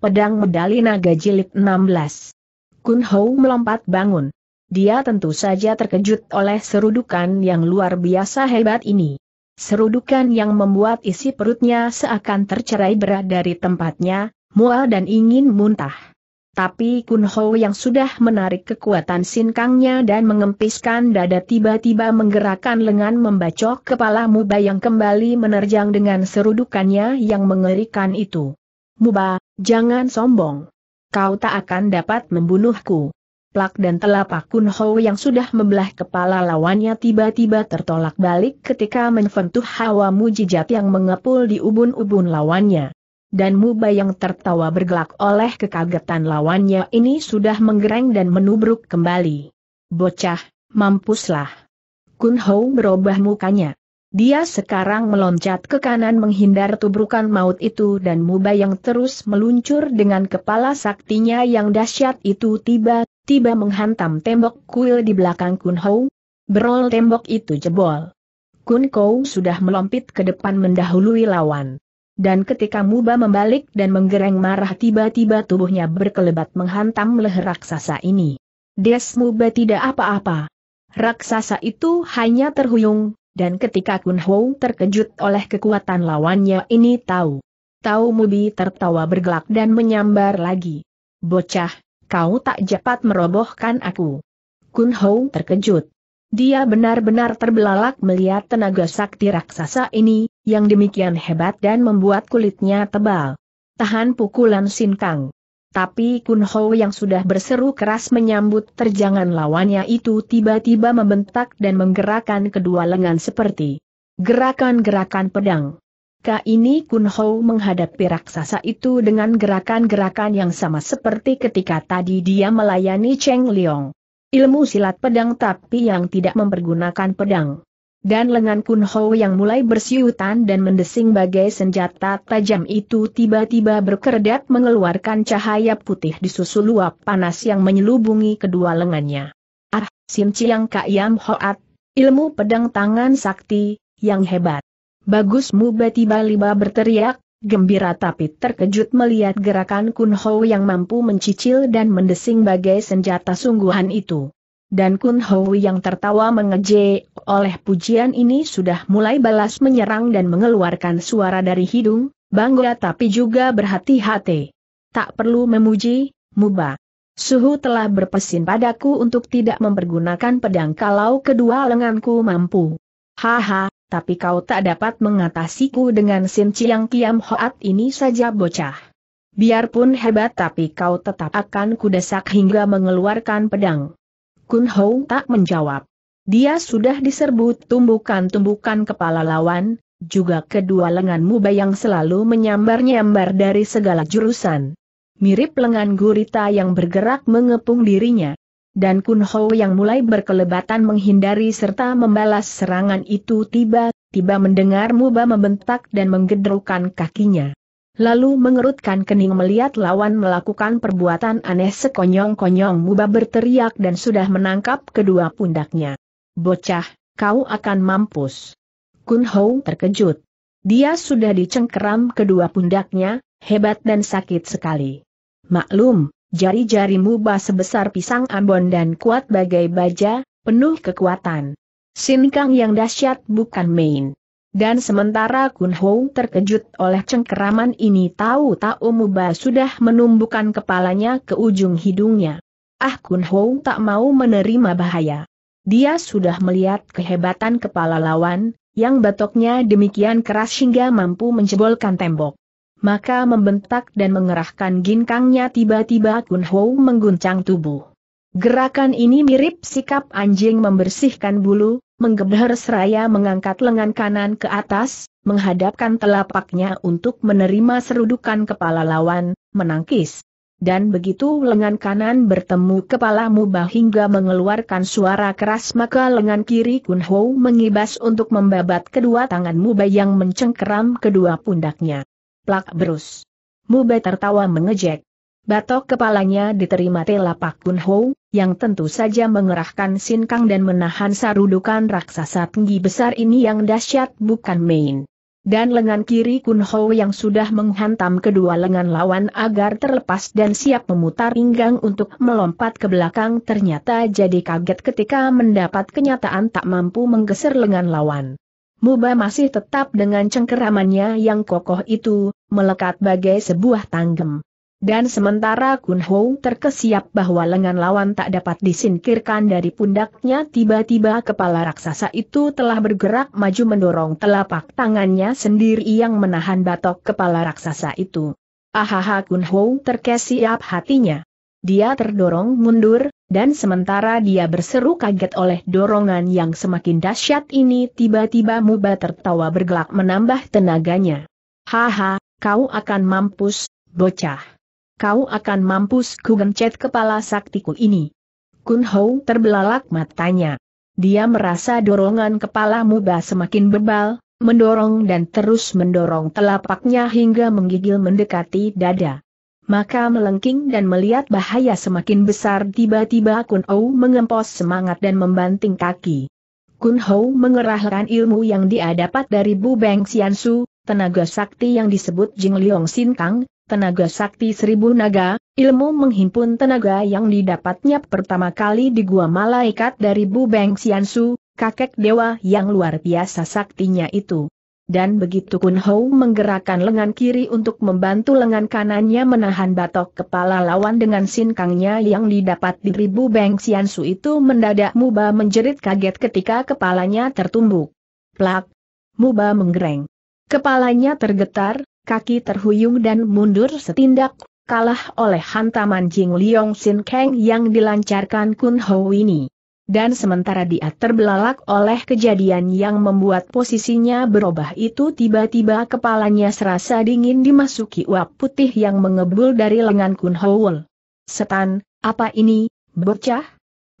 Pedang Medali Naga Jilid 16 Kun Hou melompat bangun. Dia tentu saja terkejut oleh serudukan yang luar biasa hebat ini. Serudukan yang membuat isi perutnya seakan tercerai berat dari tempatnya, mual dan ingin muntah. Tapi Kun Hou yang sudah menarik kekuatan sinkangnya dan mengempiskan dada tiba-tiba menggerakkan lengan membacok kepala muda yang kembali menerjang dengan serudukannya yang mengerikan itu. Muba, jangan sombong. Kau tak akan dapat membunuhku. Plak dan telapak Kun Ho yang sudah membelah kepala lawannya tiba-tiba tertolak balik ketika menfentuh hawa mujijat yang mengepul di ubun-ubun lawannya. Dan Muba yang tertawa bergelak oleh kekagetan lawannya ini sudah menggereng dan menubruk kembali. Bocah, mampuslah. Kun Ho berubah mukanya. Dia sekarang meloncat ke kanan menghindar tubrukan maut itu dan Muba yang terus meluncur dengan kepala saktinya yang dahsyat itu tiba-tiba menghantam tembok kuil di belakang Kun Hou. Berol tembok itu jebol. Kun Kou sudah melompit ke depan mendahului lawan. Dan ketika Muba membalik dan menggereng marah tiba-tiba tubuhnya berkelebat menghantam leher raksasa ini. Des Muba tidak apa-apa. Raksasa itu hanya terhuyung, dan ketika Kun Ho terkejut oleh kekuatan lawannya ini tahu. Tahu Mubi tertawa bergelak dan menyambar lagi. Bocah, kau tak dapat merobohkan aku. Kun Ho terkejut. Dia benar-benar terbelalak melihat tenaga sakti raksasa ini, yang demikian hebat dan membuat kulitnya tebal. Tahan pukulan Sin Kang. Tapi Kun Ho yang sudah berseru keras menyambut terjangan lawannya itu tiba-tiba membentak dan menggerakkan kedua lengan seperti gerakan-gerakan pedang. Ka ini Kun Ho menghadapi raksasa itu dengan gerakan-gerakan yang sama seperti ketika tadi dia melayani Cheng Liong. Ilmu silat pedang tapi yang tidak mempergunakan pedang. Dan lengan Ho yang mulai bersiutan dan mendesing bagai senjata tajam itu tiba-tiba berkerdat mengeluarkan cahaya putih di disusul luap panas yang menyelubungi kedua lengannya. Ah, Sim Chiang Yam Hoat, ilmu pedang tangan sakti, yang hebat. Bagus Muba tiba-tiba berteriak, gembira tapi terkejut melihat gerakan Ho yang mampu mencicil dan mendesing bagai senjata sungguhan itu. Dan Kun Hui yang tertawa mengeje. oleh pujian ini sudah mulai balas menyerang dan mengeluarkan suara dari hidung, bangga tapi juga berhati-hati. Tak perlu memuji, Muba. Suhu telah berpesin padaku untuk tidak mempergunakan pedang kalau kedua lenganku mampu. Haha, tapi kau tak dapat mengatasiku dengan Sin Chiang Kiam Hoat ini saja bocah. Biarpun hebat tapi kau tetap akan kudesak hingga mengeluarkan pedang. Kun Hou tak menjawab. Dia sudah diserbu tumbukan-tumbukan kepala lawan, juga kedua lengan lenganmu yang selalu menyambar-nyambar dari segala jurusan. Mirip lengan gurita yang bergerak mengepung dirinya. Dan Kun Ho yang mulai berkelebatan menghindari serta membalas serangan itu tiba-tiba mendengar Muba membentak dan menggedrukan kakinya lalu mengerutkan kening melihat lawan melakukan perbuatan aneh sekonyong-konyong Muba berteriak dan sudah menangkap kedua pundaknya. Bocah, kau akan mampus. Kun Hou terkejut. Dia sudah dicengkeram kedua pundaknya, hebat dan sakit sekali. Maklum, jari-jari Muba sebesar pisang ambon dan kuat bagai baja, penuh kekuatan. Sinkang yang dahsyat bukan main. Dan sementara Kun Hou terkejut oleh cengkeraman ini tahu-tahu Muba sudah menumbukan kepalanya ke ujung hidungnya. Ah Kun Hou tak mau menerima bahaya. Dia sudah melihat kehebatan kepala lawan, yang batoknya demikian keras hingga mampu menjebolkan tembok. Maka membentak dan mengerahkan ginkangnya tiba-tiba Kun Hou mengguncang tubuh. Gerakan ini mirip sikap anjing membersihkan bulu, menggeber seraya mengangkat lengan kanan ke atas, menghadapkan telapaknya untuk menerima serudukan kepala lawan, menangkis. Dan begitu lengan kanan bertemu kepala mubah hingga mengeluarkan suara keras maka lengan kiri Kun Ho mengibas untuk membabat kedua tangan mubah yang mencengkeram kedua pundaknya. Plak berus. Mubah tertawa mengejek. Batok kepalanya diterima telapak Kun Ho yang tentu saja mengerahkan sinkang dan menahan sarudukan raksasa tinggi besar ini yang dahsyat bukan main. Dan lengan kiri Kun Ho yang sudah menghantam kedua lengan lawan agar terlepas dan siap memutar pinggang untuk melompat ke belakang ternyata jadi kaget ketika mendapat kenyataan tak mampu menggeser lengan lawan. Muba masih tetap dengan cengkeramannya yang kokoh itu, melekat bagai sebuah tanggem. Dan sementara Kun Hou terkesiap bahwa lengan lawan tak dapat disingkirkan dari pundaknya tiba-tiba kepala raksasa itu telah bergerak maju mendorong telapak tangannya sendiri yang menahan batok kepala raksasa itu. Ahaha Kun Hou terkesiap hatinya. Dia terdorong mundur, dan sementara dia berseru kaget oleh dorongan yang semakin dahsyat ini tiba-tiba Muba tertawa bergelak menambah tenaganya. Haha, kau akan mampus, bocah kau akan mampus ku gencet kepala saktiku ini. Kun Hou terbelalak matanya. Dia merasa dorongan kepala muba semakin bebal, mendorong dan terus mendorong telapaknya hingga menggigil mendekati dada. Maka melengking dan melihat bahaya semakin besar tiba-tiba Kun Hou mengempos semangat dan membanting kaki. Kun Hou mengerahkan ilmu yang dia dapat dari Bu Beng Xiansu, tenaga sakti yang disebut Jing Liong Sin Kang, tenaga sakti seribu naga, ilmu menghimpun tenaga yang didapatnya pertama kali di gua malaikat dari Bu Beng Xiansu, kakek dewa yang luar biasa saktinya itu. Dan begitu Kun Hou menggerakkan lengan kiri untuk membantu lengan kanannya menahan batok kepala lawan dengan sinkangnya yang didapat di ribu Beng Xiansu itu mendadak Muba menjerit kaget ketika kepalanya tertumbuk. Plak! Muba menggereng. Kepalanya tergetar, kaki terhuyung dan mundur setindak, kalah oleh hantaman Jing Liong Sin Kang yang dilancarkan Kun Ho ini. Dan sementara dia terbelalak oleh kejadian yang membuat posisinya berubah itu tiba-tiba kepalanya serasa dingin dimasuki uap putih yang mengebul dari lengan Kun Houl. Setan, apa ini, bocah?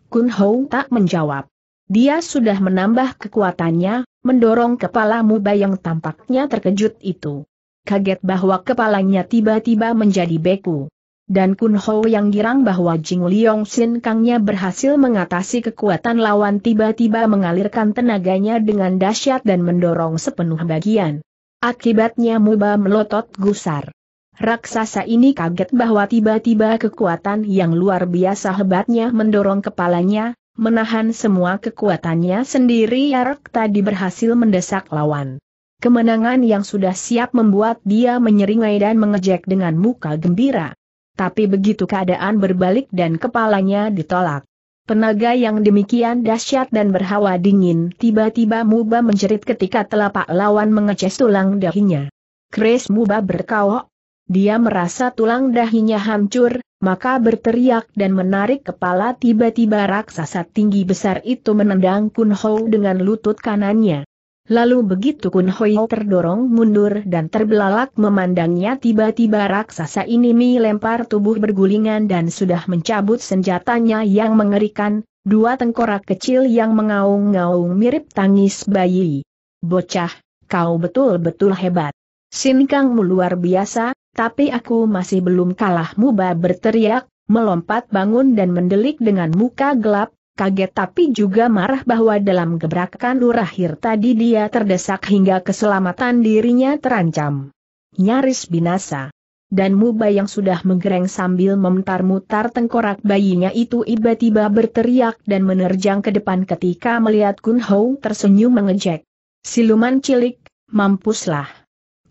Kun Hou tak menjawab. Dia sudah menambah kekuatannya, mendorong kepala Mu Bayang tampaknya terkejut itu kaget bahwa kepalanya tiba-tiba menjadi beku. Dan Kun Ho yang girang bahwa Jing Liong Sin Kangnya berhasil mengatasi kekuatan lawan tiba-tiba mengalirkan tenaganya dengan dahsyat dan mendorong sepenuh bagian. Akibatnya Muba melotot gusar. Raksasa ini kaget bahwa tiba-tiba kekuatan yang luar biasa hebatnya mendorong kepalanya, menahan semua kekuatannya sendiri Yarak tadi berhasil mendesak lawan kemenangan yang sudah siap membuat dia menyeringai dan mengejek dengan muka gembira. Tapi begitu keadaan berbalik dan kepalanya ditolak. Penaga yang demikian dahsyat dan berhawa dingin tiba-tiba Muba menjerit ketika telapak lawan mengeces tulang dahinya. Chris Muba berkaok. Dia merasa tulang dahinya hancur, maka berteriak dan menarik kepala tiba-tiba raksasa tinggi besar itu menendang Kun Ho dengan lutut kanannya. Lalu begitu Kun Hoi terdorong mundur dan terbelalak memandangnya tiba-tiba raksasa ini melempar tubuh bergulingan dan sudah mencabut senjatanya yang mengerikan, dua tengkorak kecil yang mengaung-ngaung mirip tangis bayi. Bocah, kau betul-betul hebat. Sinkangmu luar biasa, tapi aku masih belum kalah muba berteriak, melompat bangun dan mendelik dengan muka gelap, kaget tapi juga marah bahwa dalam gebrakan lurahir tadi dia terdesak hingga keselamatan dirinya terancam. Nyaris binasa. Dan Muba yang sudah menggereng sambil memutar-mutar tengkorak bayinya itu tiba-tiba berteriak dan menerjang ke depan ketika melihat Kun Hou tersenyum mengejek. Siluman cilik, mampuslah.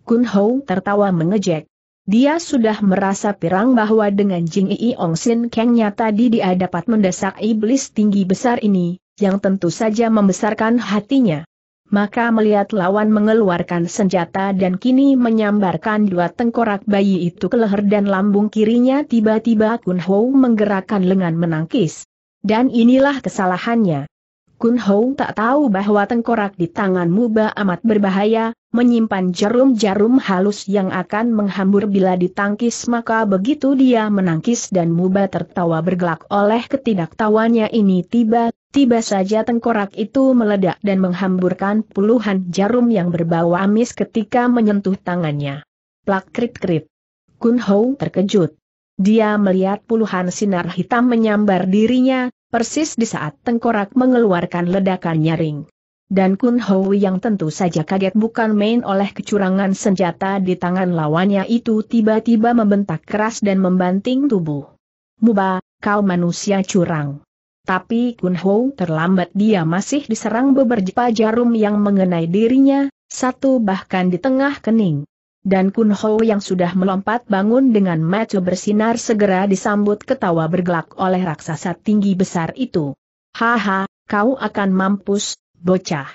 Kun Hou tertawa mengejek. Dia sudah merasa pirang bahwa dengan Jing Yi Ong Sin Kengnya tadi dia dapat mendesak iblis tinggi besar ini, yang tentu saja membesarkan hatinya. Maka melihat lawan mengeluarkan senjata dan kini menyambarkan dua tengkorak bayi itu ke leher dan lambung kirinya tiba-tiba Kun Ho menggerakkan lengan menangkis. Dan inilah kesalahannya. Kun Ho tak tahu bahwa tengkorak di tangan Muba amat berbahaya, menyimpan jarum-jarum halus yang akan menghambur bila ditangkis maka begitu dia menangkis dan Muba tertawa bergelak oleh ketidaktawannya ini tiba-tiba saja tengkorak itu meledak dan menghamburkan puluhan jarum yang berbau amis ketika menyentuh tangannya. Plak krit-krit. Kun Hou terkejut. Dia melihat puluhan sinar hitam menyambar dirinya, persis di saat tengkorak mengeluarkan ledakan nyaring dan Kun Hui yang tentu saja kaget bukan main oleh kecurangan senjata di tangan lawannya itu tiba-tiba membentak keras dan membanting tubuh. Muba, kau manusia curang. Tapi Kun Ho terlambat dia masih diserang beberapa jarum yang mengenai dirinya, satu bahkan di tengah kening. Dan Kun Ho yang sudah melompat bangun dengan mata bersinar segera disambut ketawa bergelak oleh raksasa tinggi besar itu. Haha, kau akan mampus, bocah.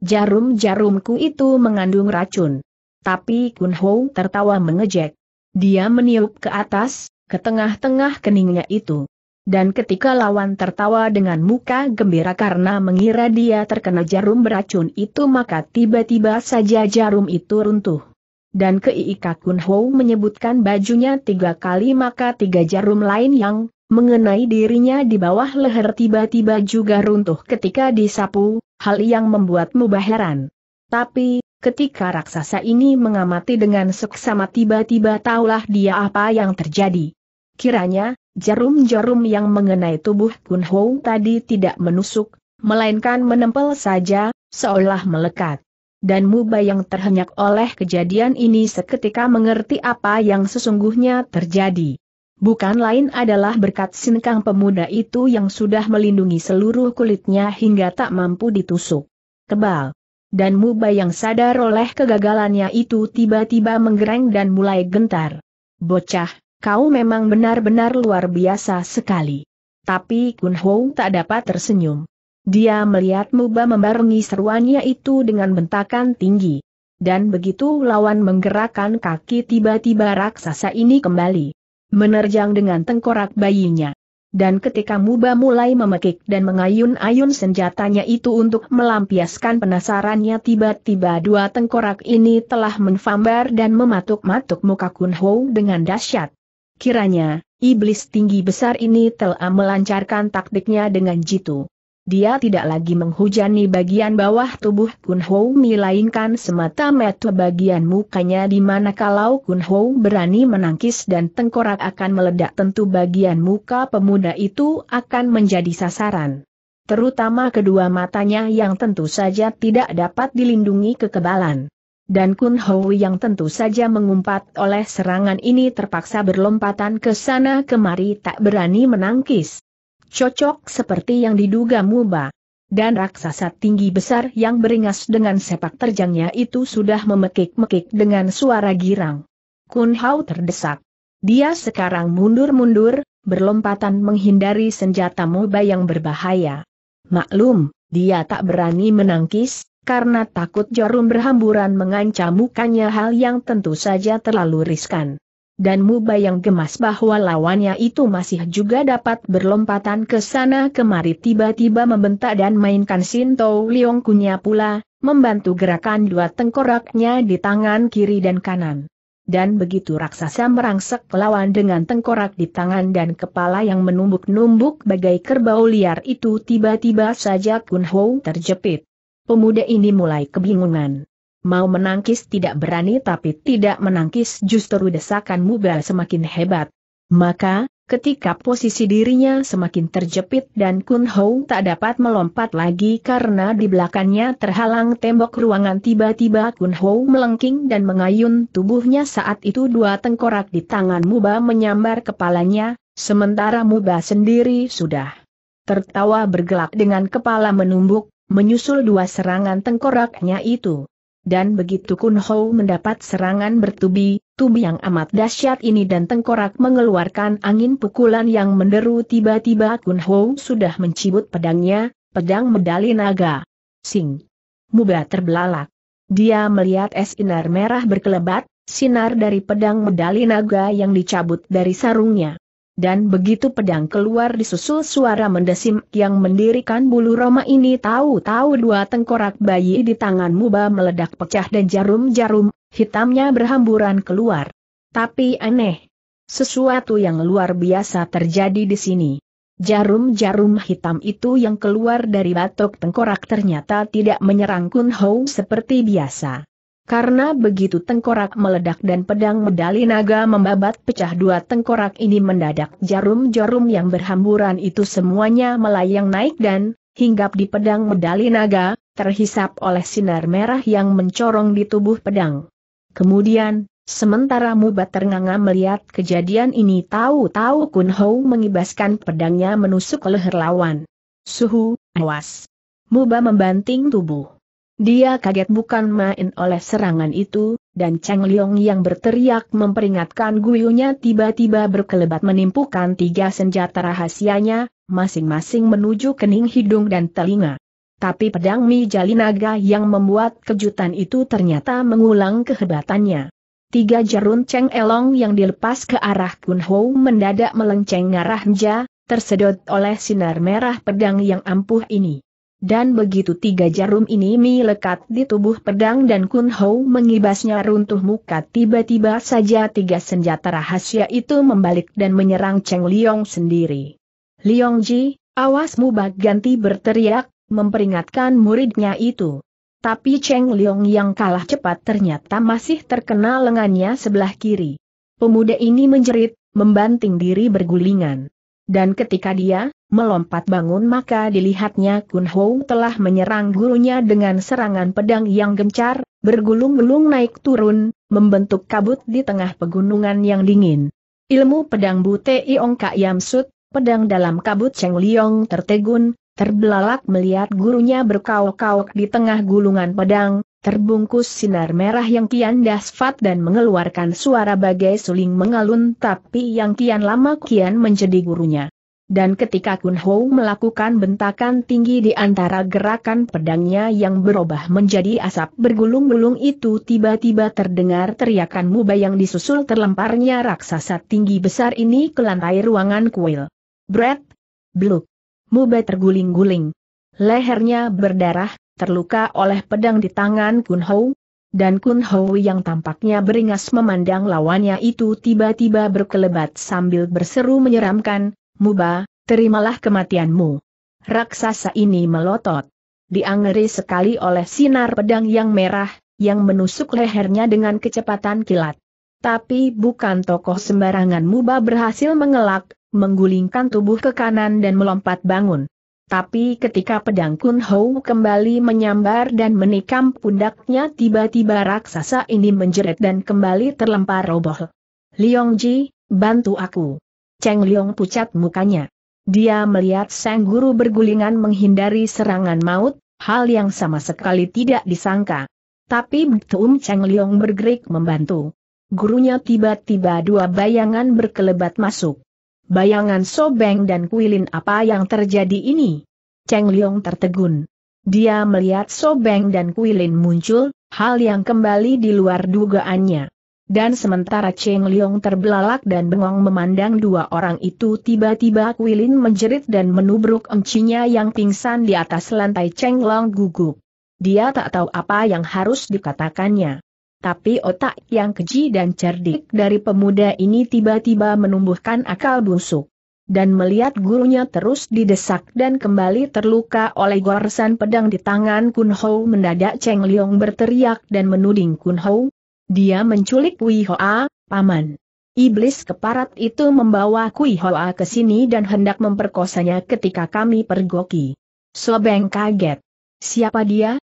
Jarum-jarumku itu mengandung racun. Tapi Kun Ho tertawa mengejek. Dia meniup ke atas, ke tengah-tengah keningnya itu. Dan ketika lawan tertawa dengan muka gembira karena mengira dia terkena jarum beracun itu maka tiba-tiba saja jarum itu runtuh. Dan keika Kun Ho menyebutkan bajunya tiga kali maka tiga jarum lain yang mengenai dirinya di bawah leher tiba-tiba juga runtuh ketika disapu, hal yang membuat Mubah heran. Tapi, ketika raksasa ini mengamati dengan seksama tiba-tiba tahulah dia apa yang terjadi. Kiranya, jarum-jarum yang mengenai tubuh Kunho tadi tidak menusuk, melainkan menempel saja, seolah melekat. Dan Muba yang terhenyak oleh kejadian ini seketika mengerti apa yang sesungguhnya terjadi. Bukan lain adalah berkat sinkang pemuda itu yang sudah melindungi seluruh kulitnya hingga tak mampu ditusuk. Kebal. Dan Muba yang sadar oleh kegagalannya itu tiba-tiba menggereng dan mulai gentar. Bocah, kau memang benar-benar luar biasa sekali. Tapi Kun Hong tak dapat tersenyum. Dia melihat Muba membarengi seruannya itu dengan bentakan tinggi. Dan begitu lawan menggerakkan kaki tiba-tiba raksasa ini kembali menerjang dengan tengkorak bayinya. Dan ketika Muba mulai memekik dan mengayun-ayun senjatanya itu untuk melampiaskan penasarannya tiba-tiba dua tengkorak ini telah menfambar dan mematuk-matuk muka Kun Ho dengan dahsyat. Kiranya, iblis tinggi besar ini telah melancarkan taktiknya dengan jitu dia tidak lagi menghujani bagian bawah tubuh Kun Ho melainkan semata-mata bagian mukanya di mana kalau Kun Ho berani menangkis dan tengkorak akan meledak tentu bagian muka pemuda itu akan menjadi sasaran. Terutama kedua matanya yang tentu saja tidak dapat dilindungi kekebalan. Dan Kun Ho yang tentu saja mengumpat oleh serangan ini terpaksa berlompatan ke sana kemari tak berani menangkis. Cocok seperti yang diduga Muba. Dan raksasa tinggi besar yang beringas dengan sepak terjangnya itu sudah memekik-mekik dengan suara girang. Kun Hao terdesak. Dia sekarang mundur-mundur, berlompatan menghindari senjata Muba yang berbahaya. Maklum, dia tak berani menangkis, karena takut jarum berhamburan mengancam mukanya hal yang tentu saja terlalu riskan dan yang gemas bahwa lawannya itu masih juga dapat berlompatan ke sana kemari tiba-tiba membentak dan mainkan Sinto Liong kunya pula, membantu gerakan dua tengkoraknya di tangan kiri dan kanan. Dan begitu raksasa merangsek lawan dengan tengkorak di tangan dan kepala yang menumbuk-numbuk bagai kerbau liar itu tiba-tiba saja Kun Ho terjepit. Pemuda ini mulai kebingungan mau menangkis tidak berani tapi tidak menangkis justru desakan Muba semakin hebat. Maka, ketika posisi dirinya semakin terjepit dan Kun Hong tak dapat melompat lagi karena di belakangnya terhalang tembok ruangan tiba-tiba Kun Hong melengking dan mengayun tubuhnya saat itu dua tengkorak di tangan Muba menyambar kepalanya, sementara Muba sendiri sudah tertawa bergelak dengan kepala menumbuk, menyusul dua serangan tengkoraknya itu dan begitu Kun Hou mendapat serangan bertubi, tubi yang amat dahsyat ini dan tengkorak mengeluarkan angin pukulan yang menderu tiba-tiba Kun Hou sudah mencibut pedangnya, pedang medali naga. Sing. Muba terbelalak. Dia melihat es sinar merah berkelebat, sinar dari pedang medali naga yang dicabut dari sarungnya dan begitu pedang keluar disusul suara mendesim yang mendirikan bulu Roma ini tahu-tahu dua tengkorak bayi di tangan Muba meledak pecah dan jarum-jarum, hitamnya berhamburan keluar. Tapi aneh. Sesuatu yang luar biasa terjadi di sini. Jarum-jarum hitam itu yang keluar dari batok tengkorak ternyata tidak menyerang Kun Hou seperti biasa. Karena begitu tengkorak meledak dan pedang medali naga membabat pecah dua tengkorak ini mendadak jarum-jarum yang berhamburan itu semuanya melayang naik dan, hinggap di pedang medali naga, terhisap oleh sinar merah yang mencorong di tubuh pedang. Kemudian, sementara Mubat ternganga melihat kejadian ini tahu-tahu Kun Hou mengibaskan pedangnya menusuk leher lawan. Suhu, awas! Muba membanting tubuh. Dia kaget bukan main oleh serangan itu, dan Cheng Liong yang berteriak memperingatkan guyunya tiba-tiba berkelebat menimpukan tiga senjata rahasianya, masing-masing menuju kening hidung dan telinga. Tapi pedang Mi Jalinaga yang membuat kejutan itu ternyata mengulang kehebatannya. Tiga jarum Cheng Elong yang dilepas ke arah Kun Ho mendadak melenceng arah Nja, tersedot oleh sinar merah pedang yang ampuh ini. Dan begitu tiga jarum ini melekat di tubuh pedang dan Kun Hou mengibasnya runtuh muka tiba-tiba saja tiga senjata rahasia itu membalik dan menyerang Cheng Liong sendiri. Liong Ji, awas mubah ganti berteriak, memperingatkan muridnya itu. Tapi Cheng Liong yang kalah cepat ternyata masih terkenal lengannya sebelah kiri. Pemuda ini menjerit, membanting diri bergulingan. Dan ketika dia melompat bangun maka dilihatnya Kun Hou telah menyerang gurunya dengan serangan pedang yang gencar, bergulung-gulung naik turun, membentuk kabut di tengah pegunungan yang dingin. Ilmu pedang Bute Iong Kak Yam Sut, pedang dalam kabut Cheng Liong tertegun, terbelalak melihat gurunya berkaok-kaok di tengah gulungan pedang, terbungkus sinar merah yang kian dasfat dan mengeluarkan suara bagai suling mengalun tapi yang kian lama kian menjadi gurunya. Dan ketika Kun Ho melakukan bentakan tinggi di antara gerakan pedangnya yang berubah menjadi asap bergulung-gulung itu tiba-tiba terdengar teriakan muba yang disusul terlemparnya raksasa tinggi besar ini ke lantai ruangan kuil. Brett! Bluk! Muba terguling-guling. Lehernya berdarah, terluka oleh pedang di tangan Kun Hou, dan Kun Hou yang tampaknya beringas memandang lawannya itu tiba-tiba berkelebat sambil berseru menyeramkan, Muba, terimalah kematianmu. Raksasa ini melotot. Diangeri sekali oleh sinar pedang yang merah, yang menusuk lehernya dengan kecepatan kilat. Tapi bukan tokoh sembarangan Muba berhasil mengelak, menggulingkan tubuh ke kanan dan melompat bangun. Tapi ketika pedang Kun Hou kembali menyambar dan menikam pundaknya tiba-tiba raksasa ini menjerit dan kembali terlempar roboh. Liong Ji, bantu aku. Cheng Liong pucat mukanya. Dia melihat sang guru bergulingan menghindari serangan maut, hal yang sama sekali tidak disangka. Tapi Btum Cheng Liong bergerik membantu. Gurunya tiba-tiba dua bayangan berkelebat masuk bayangan Sobeng dan Kuilin apa yang terjadi ini? Cheng Liong tertegun. Dia melihat Sobeng dan Kuilin muncul, hal yang kembali di luar dugaannya. Dan sementara Cheng Liong terbelalak dan bengong memandang dua orang itu tiba-tiba Kuilin menjerit dan menubruk encinya yang pingsan di atas lantai Cheng Long gugup. Dia tak tahu apa yang harus dikatakannya tapi otak yang keji dan cerdik dari pemuda ini tiba-tiba menumbuhkan akal busuk. Dan melihat gurunya terus didesak dan kembali terluka oleh goresan pedang di tangan Kun Ho mendadak Cheng Liong berteriak dan menuding Kun Ho. Dia menculik Wei Hoa, paman. Iblis keparat itu membawa Kui Hoa ke sini dan hendak memperkosanya ketika kami pergoki. Sobeng kaget. Siapa dia?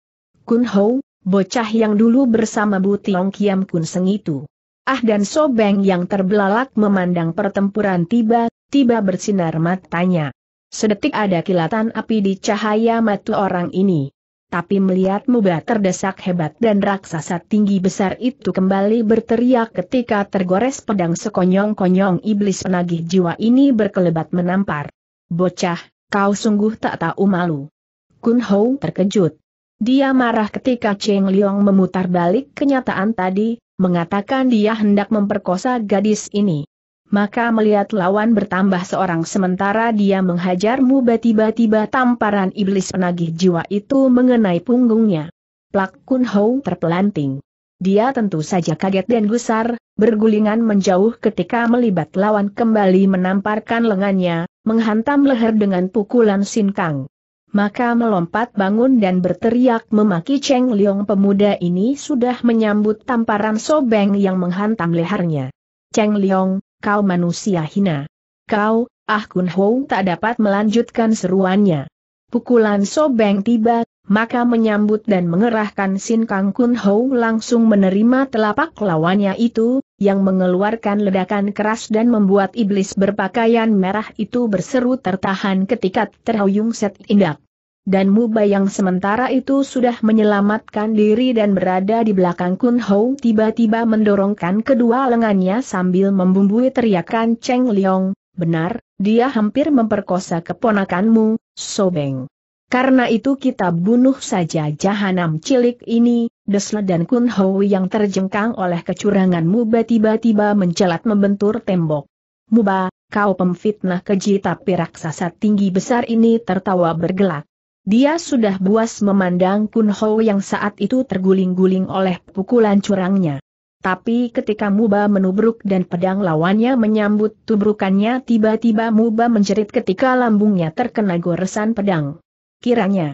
Kun Hou, bocah yang dulu bersama Bu Tiong Kiam Kun Seng itu. Ah dan Sobeng yang terbelalak memandang pertempuran tiba-tiba bersinar matanya. Sedetik ada kilatan api di cahaya mata orang ini. Tapi melihat mubah terdesak hebat dan raksasa tinggi besar itu kembali berteriak ketika tergores pedang sekonyong-konyong iblis penagih jiwa ini berkelebat menampar. Bocah, kau sungguh tak tahu malu. Kun Hou terkejut. Dia marah ketika Cheng Liong memutar balik kenyataan tadi, mengatakan dia hendak memperkosa gadis ini. Maka melihat lawan bertambah seorang sementara dia menghajarmu tiba-tiba tamparan iblis penagih jiwa itu mengenai punggungnya. Plak Kun Hou terpelanting. Dia tentu saja kaget dan gusar, bergulingan menjauh ketika melibat lawan kembali menamparkan lengannya, menghantam leher dengan pukulan sinkang maka melompat bangun dan berteriak memaki Cheng Liong pemuda ini sudah menyambut tamparan sobeng yang menghantam lehernya. Cheng Liong, kau manusia hina. Kau, Ah Kun Hou tak dapat melanjutkan seruannya. Pukulan sobeng tiba maka menyambut dan mengerahkan Sin Kang Kun Ho langsung menerima telapak lawannya itu, yang mengeluarkan ledakan keras dan membuat iblis berpakaian merah itu berseru tertahan ketika terhuyung set indak. Dan Muba yang sementara itu sudah menyelamatkan diri dan berada di belakang Kun Ho tiba-tiba mendorongkan kedua lengannya sambil membumbui teriakan Cheng Liong, benar, dia hampir memperkosa keponakanmu, Sobeng. Karena itu kita bunuh saja jahanam cilik ini, Desle dan Kun Ho yang terjengkang oleh kecurangan Muba tiba-tiba mencelat membentur tembok. Muba, kau pemfitnah keji tapi raksasa tinggi besar ini tertawa bergelak. Dia sudah buas memandang Kun Ho yang saat itu terguling-guling oleh pukulan curangnya. Tapi ketika Muba menubruk dan pedang lawannya menyambut tubrukannya tiba-tiba Muba menjerit ketika lambungnya terkena goresan pedang. Kiranya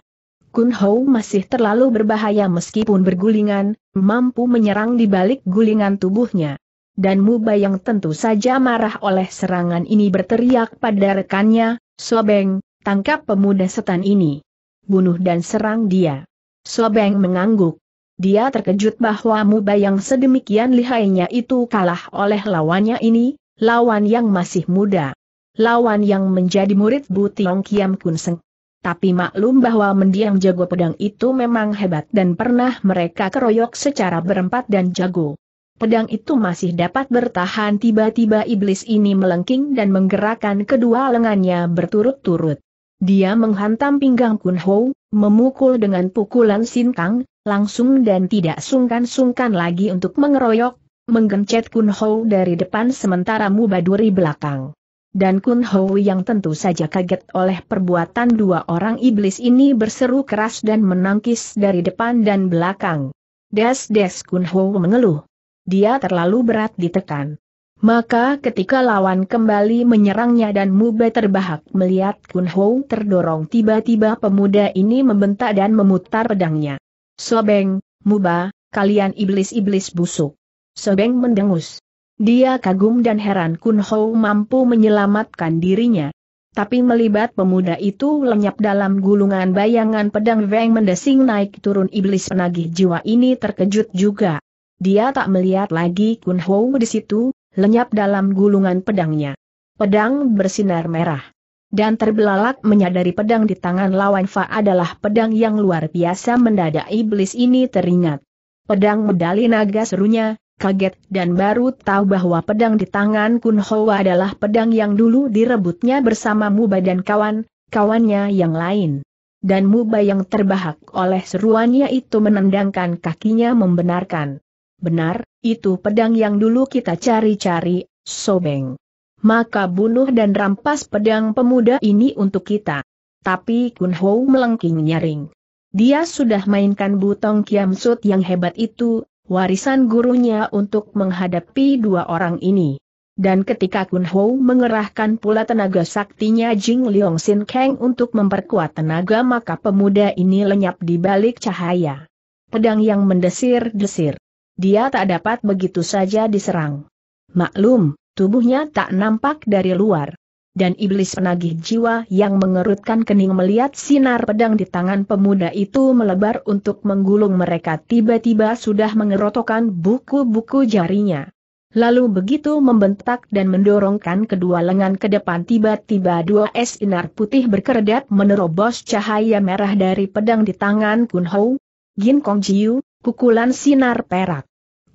Kun Hou masih terlalu berbahaya meskipun bergulingan, mampu menyerang di balik gulingan tubuhnya. Dan Muba yang tentu saja marah oleh serangan ini berteriak pada rekannya, Sobeng, tangkap pemuda setan ini. Bunuh dan serang dia. Sobeng mengangguk. Dia terkejut bahwa Muba yang sedemikian lihainya itu kalah oleh lawannya ini, lawan yang masih muda. Lawan yang menjadi murid Bu Tiong Kiam Kun Seng tapi maklum bahwa mendiang jago pedang itu memang hebat dan pernah mereka keroyok secara berempat dan jago. Pedang itu masih dapat bertahan tiba-tiba iblis ini melengking dan menggerakkan kedua lengannya berturut-turut. Dia menghantam pinggang Kun Ho, memukul dengan pukulan sinkang, langsung dan tidak sungkan-sungkan lagi untuk mengeroyok, menggencet Kun Ho dari depan sementara Mubaduri belakang dan Kun Ho yang tentu saja kaget oleh perbuatan dua orang iblis ini berseru keras dan menangkis dari depan dan belakang. Des-des Kun Ho mengeluh. Dia terlalu berat ditekan. Maka ketika lawan kembali menyerangnya dan Muba terbahak melihat Kun Ho terdorong tiba-tiba pemuda ini membentak dan memutar pedangnya. Sobeng, Muba, kalian iblis-iblis busuk. Sobeng mendengus. Dia kagum dan heran Kun Ho mampu menyelamatkan dirinya. Tapi melibat pemuda itu lenyap dalam gulungan bayangan pedang Weng mendesing naik turun iblis penagih jiwa ini terkejut juga. Dia tak melihat lagi Kun Ho di situ, lenyap dalam gulungan pedangnya. Pedang bersinar merah. Dan terbelalak menyadari pedang di tangan lawan Fa adalah pedang yang luar biasa mendadak iblis ini teringat. Pedang medali naga serunya, kaget dan baru tahu bahwa pedang di tangan Kun Ho adalah pedang yang dulu direbutnya bersama Muba dan kawan, kawannya yang lain. Dan Muba yang terbahak oleh seruannya itu menendangkan kakinya membenarkan. Benar, itu pedang yang dulu kita cari-cari, Sobeng. Maka bunuh dan rampas pedang pemuda ini untuk kita. Tapi Kun Ho melengking nyaring. Dia sudah mainkan butong kiamsut yang hebat itu, warisan gurunya untuk menghadapi dua orang ini. Dan ketika Kun Ho mengerahkan pula tenaga saktinya Jing Leong Sin Kang untuk memperkuat tenaga maka pemuda ini lenyap di balik cahaya. Pedang yang mendesir-desir. Dia tak dapat begitu saja diserang. Maklum, tubuhnya tak nampak dari luar dan iblis penagih jiwa yang mengerutkan kening melihat sinar pedang di tangan pemuda itu melebar untuk menggulung mereka tiba-tiba sudah mengerotokan buku-buku jarinya. Lalu begitu membentak dan mendorongkan kedua lengan ke depan tiba-tiba dua es sinar putih berkeredap menerobos cahaya merah dari pedang di tangan Kun Hou. Gin Kong Jiu, pukulan sinar perak.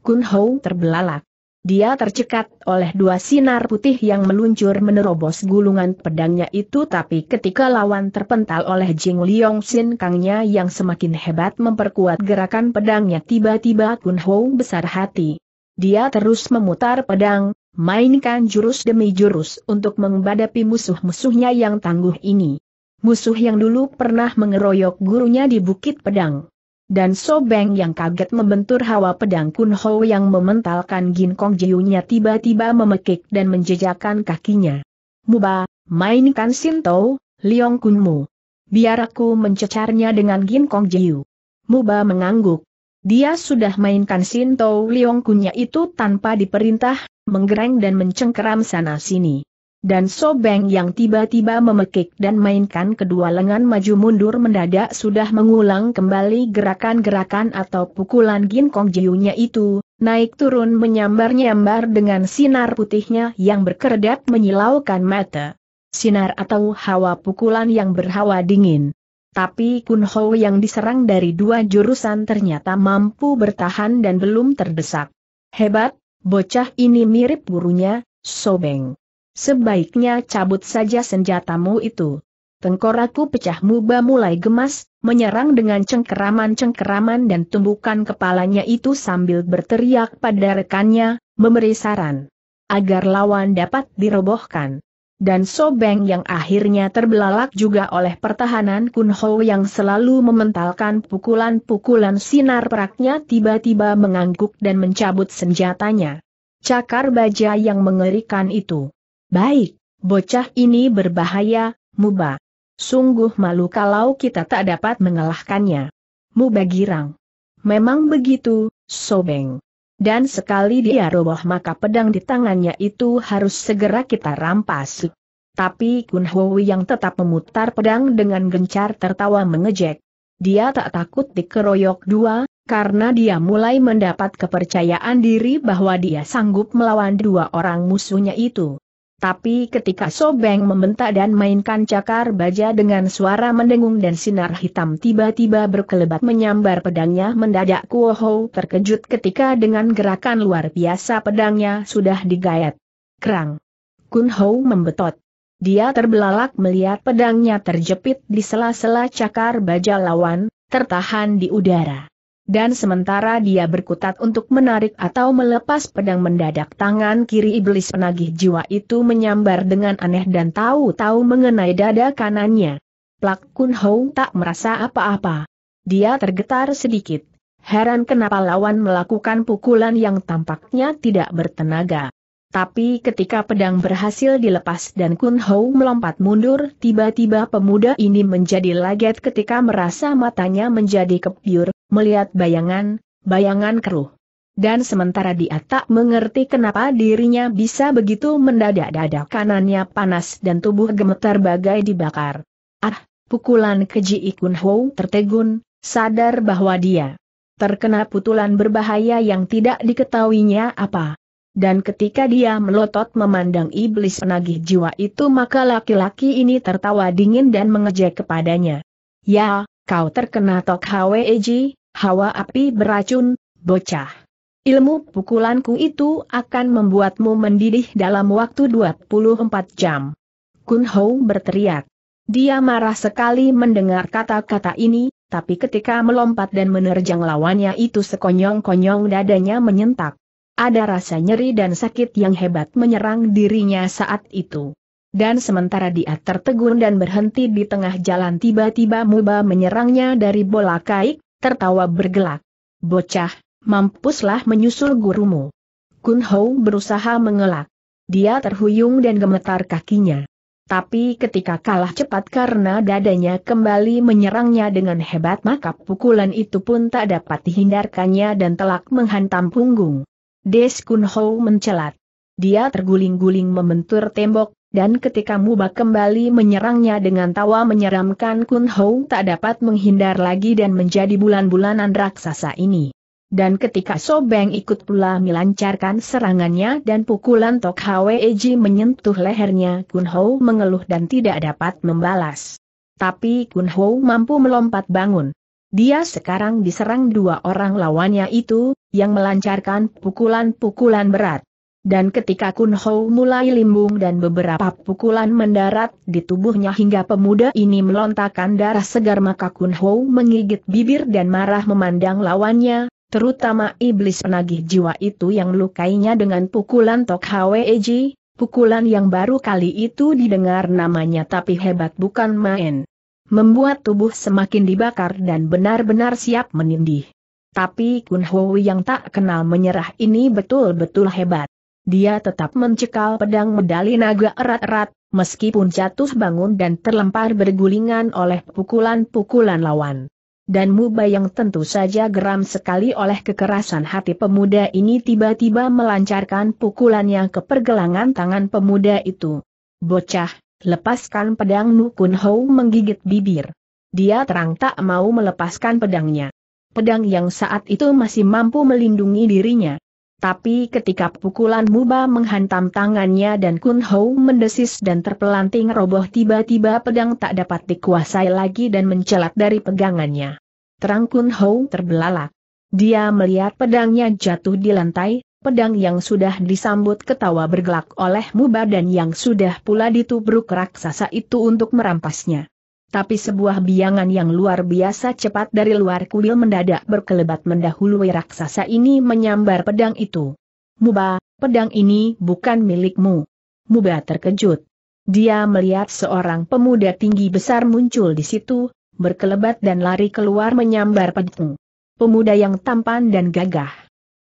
Kun Hou terbelalak. Dia tercekat oleh dua sinar putih yang meluncur menerobos gulungan pedangnya itu tapi ketika lawan terpental oleh Jing Liong Sin Kangnya yang semakin hebat memperkuat gerakan pedangnya tiba-tiba Kun Ho besar hati. Dia terus memutar pedang, mainkan jurus demi jurus untuk menghadapi musuh-musuhnya yang tangguh ini. Musuh yang dulu pernah mengeroyok gurunya di Bukit Pedang dan Sobeng yang kaget membentur hawa pedang Kun Ho yang mementalkan ginkong jiunya tiba-tiba memekik dan menjejakkan kakinya. Muba, mainkan Sinto, Liong Kunmu. Biar aku mencecarnya dengan ginkong jiu. Muba mengangguk. Dia sudah mainkan Sinto Liong Kunnya itu tanpa diperintah, menggereng dan mencengkeram sana-sini dan sobeng yang tiba-tiba memekik dan mainkan kedua lengan maju mundur mendadak sudah mengulang kembali gerakan-gerakan atau pukulan ginkong jiunya itu, naik turun menyambar-nyambar dengan sinar putihnya yang berkedap menyilaukan mata. Sinar atau hawa pukulan yang berhawa dingin. Tapi Kun Ho yang diserang dari dua jurusan ternyata mampu bertahan dan belum terdesak. Hebat, bocah ini mirip gurunya, Sobeng. Sebaiknya cabut saja senjatamu itu. Tengkoraku pecah muba mulai gemas, menyerang dengan cengkeraman-cengkeraman dan tumbukan kepalanya itu sambil berteriak pada rekannya, memberi saran. Agar lawan dapat dirobohkan. Dan Sobeng yang akhirnya terbelalak juga oleh pertahanan Kunho yang selalu mementalkan pukulan-pukulan sinar peraknya tiba-tiba mengangguk dan mencabut senjatanya. Cakar baja yang mengerikan itu Baik, bocah ini berbahaya, Muba. Sungguh malu kalau kita tak dapat mengalahkannya. Muba girang. Memang begitu, Sobeng. Dan sekali dia roboh maka pedang di tangannya itu harus segera kita rampas. Tapi Kun Hou yang tetap memutar pedang dengan gencar tertawa mengejek. Dia tak takut dikeroyok dua, karena dia mulai mendapat kepercayaan diri bahwa dia sanggup melawan dua orang musuhnya itu. Tapi ketika Sobeng membentak dan mainkan cakar baja dengan suara mendengung dan sinar hitam tiba-tiba berkelebat menyambar pedangnya mendadak Kuoho terkejut ketika dengan gerakan luar biasa pedangnya sudah digayat. Kerang. Kunho membetot. Dia terbelalak melihat pedangnya terjepit di sela-sela cakar baja lawan, tertahan di udara. Dan sementara dia berkutat untuk menarik atau melepas pedang mendadak tangan kiri iblis penagih jiwa itu menyambar dengan aneh dan tahu-tahu mengenai dada kanannya. Plak Kun Ho tak merasa apa-apa. Dia tergetar sedikit. Heran kenapa lawan melakukan pukulan yang tampaknya tidak bertenaga. Tapi ketika pedang berhasil dilepas dan Kun Ho melompat mundur, tiba-tiba pemuda ini menjadi laget ketika merasa matanya menjadi kepiur, melihat bayangan, bayangan keruh. Dan sementara dia tak mengerti kenapa dirinya bisa begitu mendadak dada kanannya panas dan tubuh gemetar bagai dibakar. Ah, pukulan keji Ikun Hou tertegun, sadar bahwa dia terkena putulan berbahaya yang tidak diketahuinya apa. Dan ketika dia melotot memandang iblis penagih jiwa itu maka laki-laki ini tertawa dingin dan mengejek kepadanya. Ya, Kau terkena tok eji, hawa api beracun, bocah. Ilmu pukulanku itu akan membuatmu mendidih dalam waktu 24 jam. Kun Hou berteriak. Dia marah sekali mendengar kata-kata ini, tapi ketika melompat dan menerjang lawannya itu sekonyong-konyong dadanya menyentak. Ada rasa nyeri dan sakit yang hebat menyerang dirinya saat itu. Dan sementara dia tertegun dan berhenti di tengah jalan tiba-tiba Muba menyerangnya dari bola kaik, tertawa bergelak. Bocah, mampuslah menyusul gurumu. Kun Hou berusaha mengelak. Dia terhuyung dan gemetar kakinya. Tapi ketika kalah cepat karena dadanya kembali menyerangnya dengan hebat maka pukulan itu pun tak dapat dihindarkannya dan telak menghantam punggung. Des Kun Hou mencelat. Dia terguling-guling membentur tembok, dan ketika Muba kembali menyerangnya dengan tawa menyeramkan Kun Hou tak dapat menghindar lagi dan menjadi bulan-bulanan raksasa ini. Dan ketika Sobeng ikut pula melancarkan serangannya dan pukulan Tok Hwe Eji menyentuh lehernya Kun Hou mengeluh dan tidak dapat membalas. Tapi Kun Hou mampu melompat bangun. Dia sekarang diserang dua orang lawannya itu, yang melancarkan pukulan-pukulan berat. Dan ketika Kun Ho mulai limbung dan beberapa pukulan mendarat di tubuhnya hingga pemuda ini melontarkan darah segar maka Kun Ho menggigit bibir dan marah memandang lawannya, terutama iblis penagih jiwa itu yang melukainya dengan pukulan Tok Hweji, pukulan yang baru kali itu didengar namanya tapi hebat bukan main. Membuat tubuh semakin dibakar dan benar-benar siap menindih. Tapi Kun Ho yang tak kenal menyerah ini betul-betul hebat. Dia tetap mencekal pedang medali naga erat-erat, meskipun jatuh bangun dan terlempar bergulingan oleh pukulan-pukulan lawan. Dan yang tentu saja geram sekali oleh kekerasan hati pemuda ini tiba-tiba melancarkan pukulannya ke pergelangan tangan pemuda itu. Bocah, lepaskan pedang Nukun Hou menggigit bibir. Dia terang tak mau melepaskan pedangnya. Pedang yang saat itu masih mampu melindungi dirinya. Tapi ketika pukulan Muba menghantam tangannya dan Kun Ho mendesis dan terpelanting roboh tiba-tiba pedang tak dapat dikuasai lagi dan mencelat dari pegangannya. Terang Kun Ho terbelalak. Dia melihat pedangnya jatuh di lantai, pedang yang sudah disambut ketawa bergelak oleh Muba dan yang sudah pula ditubruk raksasa itu untuk merampasnya tapi sebuah biangan yang luar biasa cepat dari luar kuil mendadak berkelebat mendahului raksasa ini menyambar pedang itu. Muba, pedang ini bukan milikmu. Muba terkejut. Dia melihat seorang pemuda tinggi besar muncul di situ, berkelebat dan lari keluar menyambar pedang. Pemuda yang tampan dan gagah.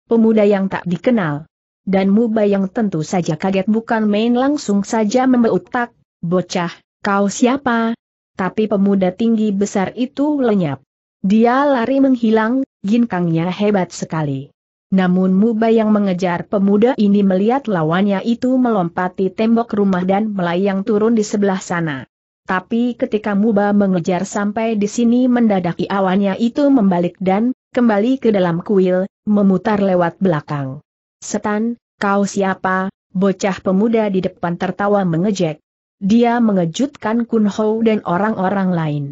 Pemuda yang tak dikenal. Dan Muba yang tentu saja kaget bukan main langsung saja membeutak. bocah, kau siapa, tapi pemuda tinggi besar itu lenyap. Dia lari menghilang, ginkangnya hebat sekali. Namun Muba yang mengejar pemuda ini melihat lawannya itu melompati tembok rumah dan melayang turun di sebelah sana. Tapi ketika Muba mengejar sampai di sini mendadak awannya itu membalik dan, kembali ke dalam kuil, memutar lewat belakang. Setan, kau siapa? Bocah pemuda di depan tertawa mengejek. Dia mengejutkan Kun Ho dan orang-orang lain.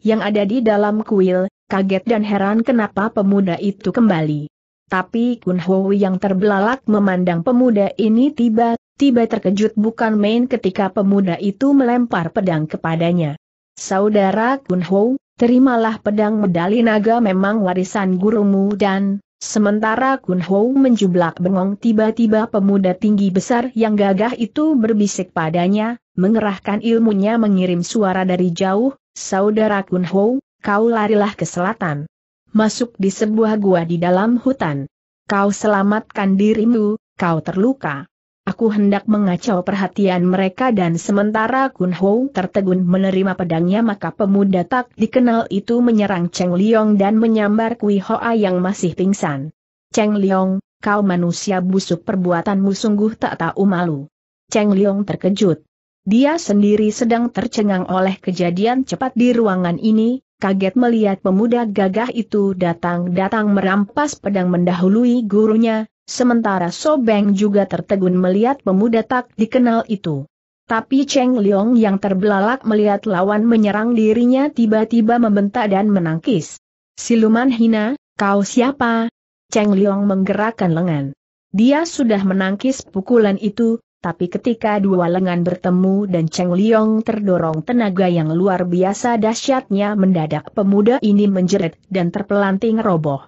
Yang ada di dalam kuil, kaget dan heran kenapa pemuda itu kembali. Tapi Kun Ho yang terbelalak memandang pemuda ini tiba-tiba terkejut bukan main ketika pemuda itu melempar pedang kepadanya. Saudara Kun Ho, terimalah pedang medali naga memang warisan gurumu dan Sementara Kun Ho menjublak bengong tiba-tiba pemuda tinggi besar yang gagah itu berbisik padanya, mengerahkan ilmunya mengirim suara dari jauh, Saudara Kun Ho, kau larilah ke selatan. Masuk di sebuah gua di dalam hutan. Kau selamatkan dirimu, kau terluka. Aku hendak mengacau perhatian mereka dan sementara Kun Ho tertegun menerima pedangnya maka pemuda tak dikenal itu menyerang Cheng Liong dan menyambar Kui Hoa yang masih pingsan. Cheng Liong, kau manusia busuk perbuatanmu sungguh tak tahu malu. Cheng Liong terkejut. Dia sendiri sedang tercengang oleh kejadian cepat di ruangan ini, kaget melihat pemuda gagah itu datang-datang merampas pedang mendahului gurunya, sementara Sobeng juga tertegun melihat pemuda tak dikenal itu. Tapi Cheng Leong yang terbelalak melihat lawan menyerang dirinya tiba-tiba membentak dan menangkis. Siluman hina, kau siapa? Cheng Leong menggerakkan lengan. Dia sudah menangkis pukulan itu, tapi ketika dua lengan bertemu dan Cheng Liong terdorong tenaga yang luar biasa dahsyatnya mendadak pemuda ini menjerit dan terpelanting roboh.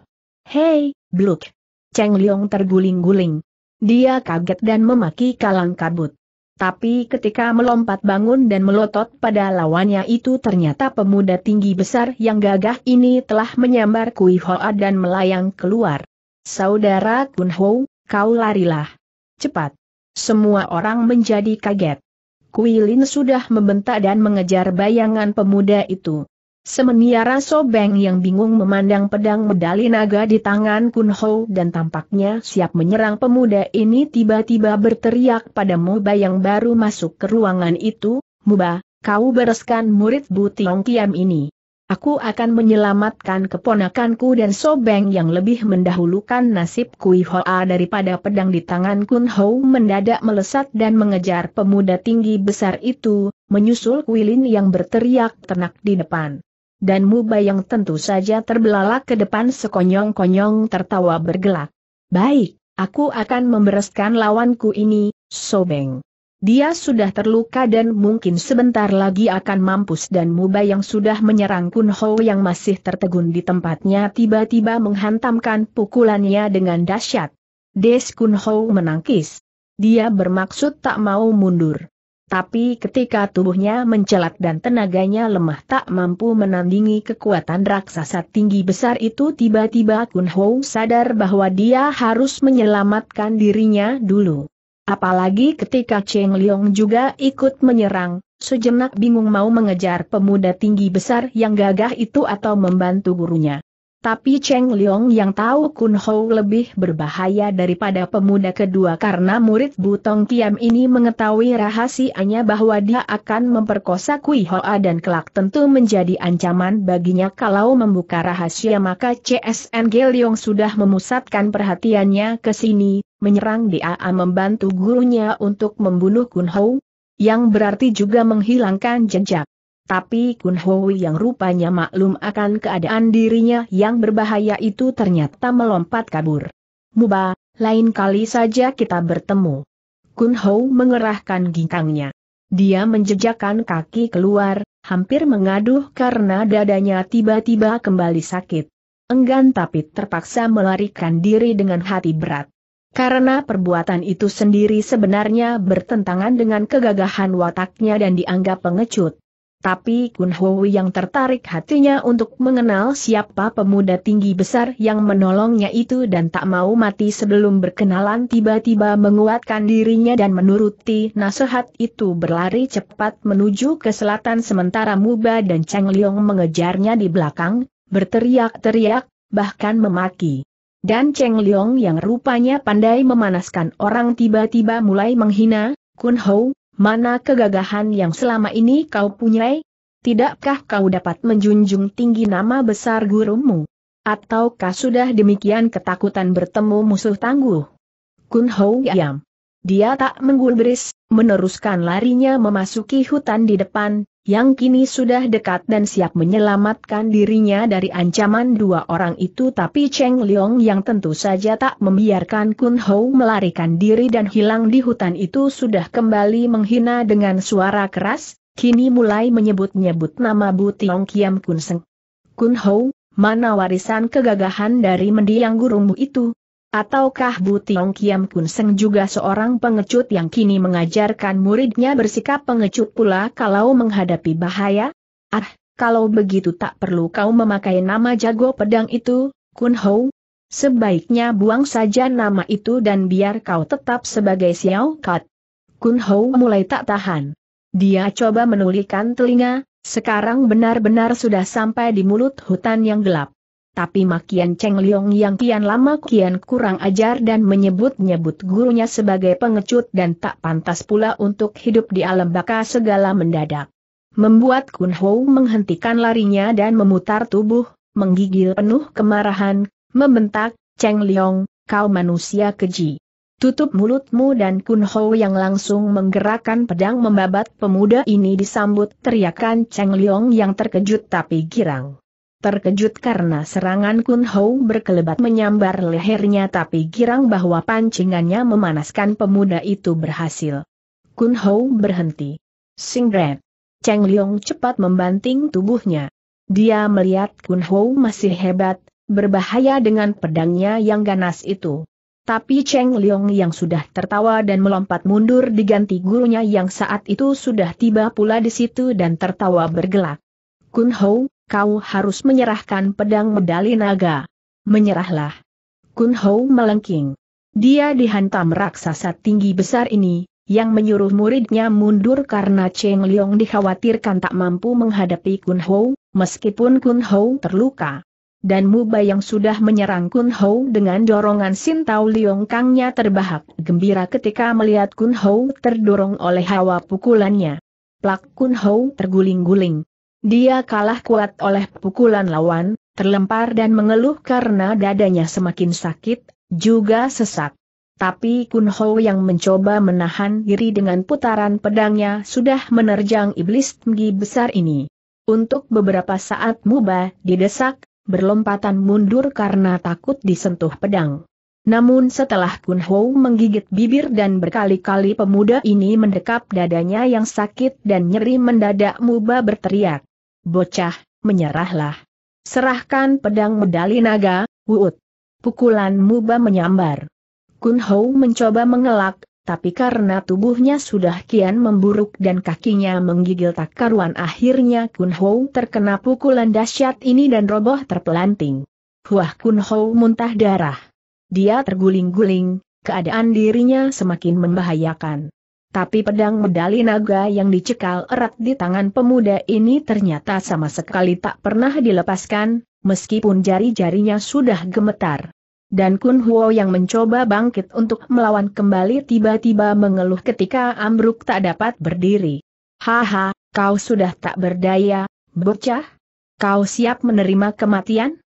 Hei, Bluk! Cheng Liong terguling-guling. Dia kaget dan memaki kalang kabut. Tapi ketika melompat bangun dan melotot pada lawannya itu ternyata pemuda tinggi besar yang gagah ini telah menyambar Kui Hoa dan melayang keluar. Saudara Kun Ho, kau larilah. Cepat! Semua orang menjadi kaget. Kuilin sudah membentak dan mengejar bayangan pemuda itu. Semeniara Sobeng yang bingung memandang pedang medali naga di tangan Kunho dan tampaknya siap menyerang pemuda ini tiba-tiba berteriak pada Muba yang baru masuk ke ruangan itu, Muba, kau bereskan murid Bu Tiong Kiam ini. Aku akan menyelamatkan keponakanku dan sobeng yang lebih mendahulukan nasib Kui Hoa daripada pedang di tangan Kun Ho mendadak melesat dan mengejar pemuda tinggi besar itu, menyusul Lin yang berteriak ternak di depan. Dan Muba yang tentu saja terbelalak ke depan sekonyong-konyong tertawa bergelak. Baik, aku akan membereskan lawanku ini, sobeng. Dia sudah terluka dan mungkin sebentar lagi akan mampus dan Muba yang sudah menyerang Kun Ho yang masih tertegun di tempatnya tiba-tiba menghantamkan pukulannya dengan dahsyat. Des Kun Ho menangkis. Dia bermaksud tak mau mundur. Tapi ketika tubuhnya mencelat dan tenaganya lemah tak mampu menandingi kekuatan raksasa tinggi besar itu tiba-tiba Kun Ho sadar bahwa dia harus menyelamatkan dirinya dulu. Apalagi ketika Cheng Liong juga ikut menyerang, sejenak bingung mau mengejar pemuda tinggi besar yang gagah itu atau membantu gurunya. Tapi Cheng Leong yang tahu Kun Hou lebih berbahaya daripada pemuda kedua karena murid Butong Kiam ini mengetahui rahasianya bahwa dia akan memperkosa Kui Hoa dan kelak tentu menjadi ancaman baginya kalau membuka rahasia maka CSN Leong sudah memusatkan perhatiannya ke sini, menyerang dia membantu gurunya untuk membunuh Kun Hou, yang berarti juga menghilangkan jejak. Tapi Kun Hui yang rupanya maklum akan keadaan dirinya yang berbahaya itu ternyata melompat kabur. Muba, lain kali saja kita bertemu. Kun Hou mengerahkan ginkangnya. Dia menjejakkan kaki keluar, hampir mengaduh karena dadanya tiba-tiba kembali sakit. Enggan tapi terpaksa melarikan diri dengan hati berat. Karena perbuatan itu sendiri sebenarnya bertentangan dengan kegagahan wataknya dan dianggap pengecut. Tapi Kun Ho yang tertarik hatinya untuk mengenal siapa pemuda tinggi besar yang menolongnya itu dan tak mau mati sebelum berkenalan tiba-tiba menguatkan dirinya dan menuruti nasihat itu berlari cepat menuju ke selatan sementara Muba dan Cheng Liong mengejarnya di belakang, berteriak-teriak, bahkan memaki. Dan Cheng Liong yang rupanya pandai memanaskan orang tiba-tiba mulai menghina, Kun Ho, Mana kegagahan yang selama ini kau punyai? Tidakkah kau dapat menjunjung tinggi nama besar gurumu? Ataukah sudah demikian ketakutan bertemu musuh tangguh? Kun Hou Yam. Dia tak menggulbris, meneruskan larinya memasuki hutan di depan, yang kini sudah dekat dan siap menyelamatkan dirinya dari ancaman dua orang itu tapi Cheng Leong yang tentu saja tak membiarkan Kun Ho melarikan diri dan hilang di hutan itu sudah kembali menghina dengan suara keras, kini mulai menyebut-nyebut nama Bu Tiong Kiam Kun Seng. Kun Ho, mana warisan kegagahan dari mendiang gurumu itu? Ataukah Bu Tiong Kiam Kun Seng juga seorang pengecut yang kini mengajarkan muridnya bersikap pengecut pula kalau menghadapi bahaya? Ah, kalau begitu tak perlu kau memakai nama jago pedang itu, Kun Hou. Sebaiknya buang saja nama itu dan biar kau tetap sebagai Xiao Kat. Kun Hou mulai tak tahan. Dia coba menulikan telinga, sekarang benar-benar sudah sampai di mulut hutan yang gelap tapi Makian Cheng Liong yang kian lama kian kurang ajar dan menyebut-nyebut gurunya sebagai pengecut dan tak pantas pula untuk hidup di alam baka segala mendadak. Membuat Kun Ho menghentikan larinya dan memutar tubuh, menggigil penuh kemarahan, membentak, Cheng Liong, kau manusia keji. Tutup mulutmu dan Kun Ho yang langsung menggerakkan pedang membabat pemuda ini disambut teriakan Cheng Liong yang terkejut tapi girang. Terkejut karena serangan Kun Hou berkelebat menyambar lehernya tapi girang bahwa pancingannya memanaskan pemuda itu berhasil. Kun Hou berhenti. Sing Red. Cheng Liong cepat membanting tubuhnya. Dia melihat Kun Hou masih hebat, berbahaya dengan pedangnya yang ganas itu. Tapi Cheng Liong yang sudah tertawa dan melompat mundur diganti gurunya yang saat itu sudah tiba pula di situ dan tertawa bergelak. Kun Hou, kau harus menyerahkan pedang medali naga. Menyerahlah. Kun Hou melengking. Dia dihantam raksasa tinggi besar ini, yang menyuruh muridnya mundur karena Cheng Liong dikhawatirkan tak mampu menghadapi Kun Hou, meskipun Kun Hou terluka. Dan Muba yang sudah menyerang Kun Hou dengan dorongan Sin Liong Kangnya terbahak gembira ketika melihat Kun Hou terdorong oleh hawa pukulannya. Plak Kun Hou terguling-guling. Dia kalah kuat oleh pukulan lawan, terlempar dan mengeluh karena dadanya semakin sakit, juga sesak. Tapi Kun Ho yang mencoba menahan diri dengan putaran pedangnya sudah menerjang iblis tinggi besar ini. Untuk beberapa saat Muba didesak, berlompatan mundur karena takut disentuh pedang. Namun setelah Kun Ho menggigit bibir dan berkali-kali pemuda ini mendekap dadanya yang sakit dan nyeri mendadak Muba berteriak bocah, menyerahlah. Serahkan pedang medali naga, wuut. Pukulan muba menyambar. Kun Hou mencoba mengelak, tapi karena tubuhnya sudah kian memburuk dan kakinya menggigil tak karuan akhirnya Kun Hou terkena pukulan dahsyat ini dan roboh terpelanting. Wah, Kun Hou muntah darah. Dia terguling-guling, keadaan dirinya semakin membahayakan. Tapi pedang medali naga yang dicekal erat di tangan pemuda ini ternyata sama sekali tak pernah dilepaskan, meskipun jari-jarinya sudah gemetar. Dan Kun Huo yang mencoba bangkit untuk melawan kembali tiba-tiba mengeluh ketika ambruk tak dapat berdiri. Haha, kau sudah tak berdaya, bocah? Kau siap menerima kematian?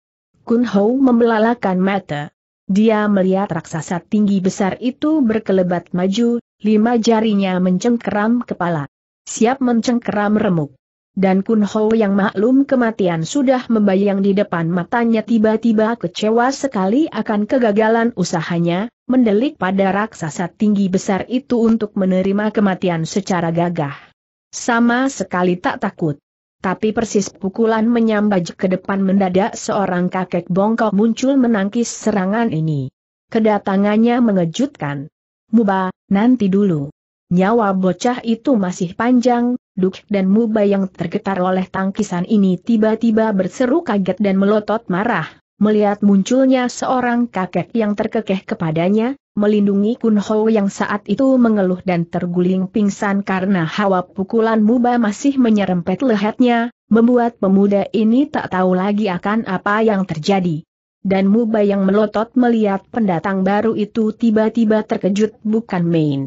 Kun Huo membelalakan mata. Dia melihat raksasa tinggi besar itu berkelebat maju, lima jarinya mencengkeram kepala. Siap mencengkeram remuk. Dan Kun Ho yang maklum kematian sudah membayang di depan matanya tiba-tiba kecewa sekali akan kegagalan usahanya, mendelik pada raksasa tinggi besar itu untuk menerima kematian secara gagah. Sama sekali tak takut. Tapi persis pukulan menyambar ke depan mendadak seorang kakek bongkok muncul menangkis serangan ini. Kedatangannya mengejutkan. Muba, nanti dulu. Nyawa bocah itu masih panjang, Duk dan Muba yang tergetar oleh tangkisan ini tiba-tiba berseru kaget dan melotot marah, melihat munculnya seorang kakek yang terkekeh kepadanya, melindungi Ho yang saat itu mengeluh dan terguling pingsan karena hawa pukulan Muba masih menyerempet lehernya, membuat pemuda ini tak tahu lagi akan apa yang terjadi dan Muba yang melotot melihat pendatang baru itu tiba-tiba terkejut bukan main.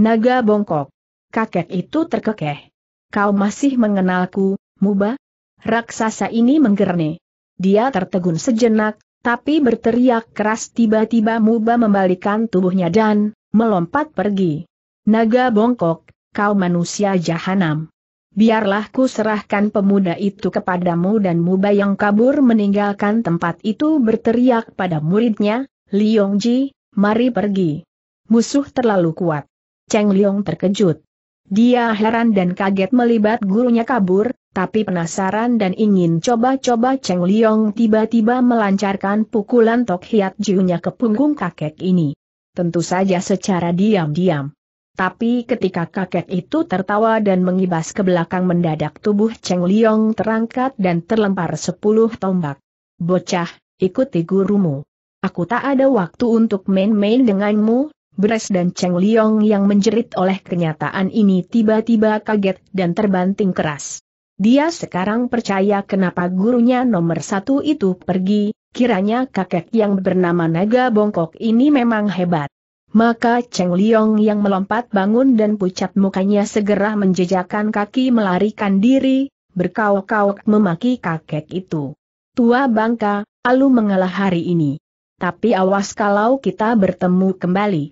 Naga bongkok. Kakek itu terkekeh. Kau masih mengenalku, Muba? Raksasa ini menggerne. Dia tertegun sejenak, tapi berteriak keras tiba-tiba Muba membalikan tubuhnya dan melompat pergi. Naga bongkok, kau manusia jahanam biarlah ku serahkan pemuda itu kepadamu dan Muba yang kabur meninggalkan tempat itu berteriak pada muridnya, Liong Ji, mari pergi. Musuh terlalu kuat. Cheng Liong terkejut. Dia heran dan kaget melibat gurunya kabur, tapi penasaran dan ingin coba-coba Cheng Liong tiba-tiba melancarkan pukulan Tok Hiat Jiunya ke punggung kakek ini. Tentu saja secara diam-diam. Tapi ketika kakek itu tertawa dan mengibas ke belakang mendadak tubuh Cheng Liong terangkat dan terlempar sepuluh tombak. Bocah, ikuti gurumu. Aku tak ada waktu untuk main-main denganmu, Beres dan Cheng Liong yang menjerit oleh kenyataan ini tiba-tiba kaget dan terbanting keras. Dia sekarang percaya kenapa gurunya nomor satu itu pergi, kiranya kakek yang bernama Naga Bongkok ini memang hebat. Maka Cheng Liong yang melompat bangun dan pucat mukanya segera menjejakan kaki melarikan diri, berkauk-kauk memaki kakek itu. Tua bangka, Alu mengalah hari ini. Tapi awas kalau kita bertemu kembali.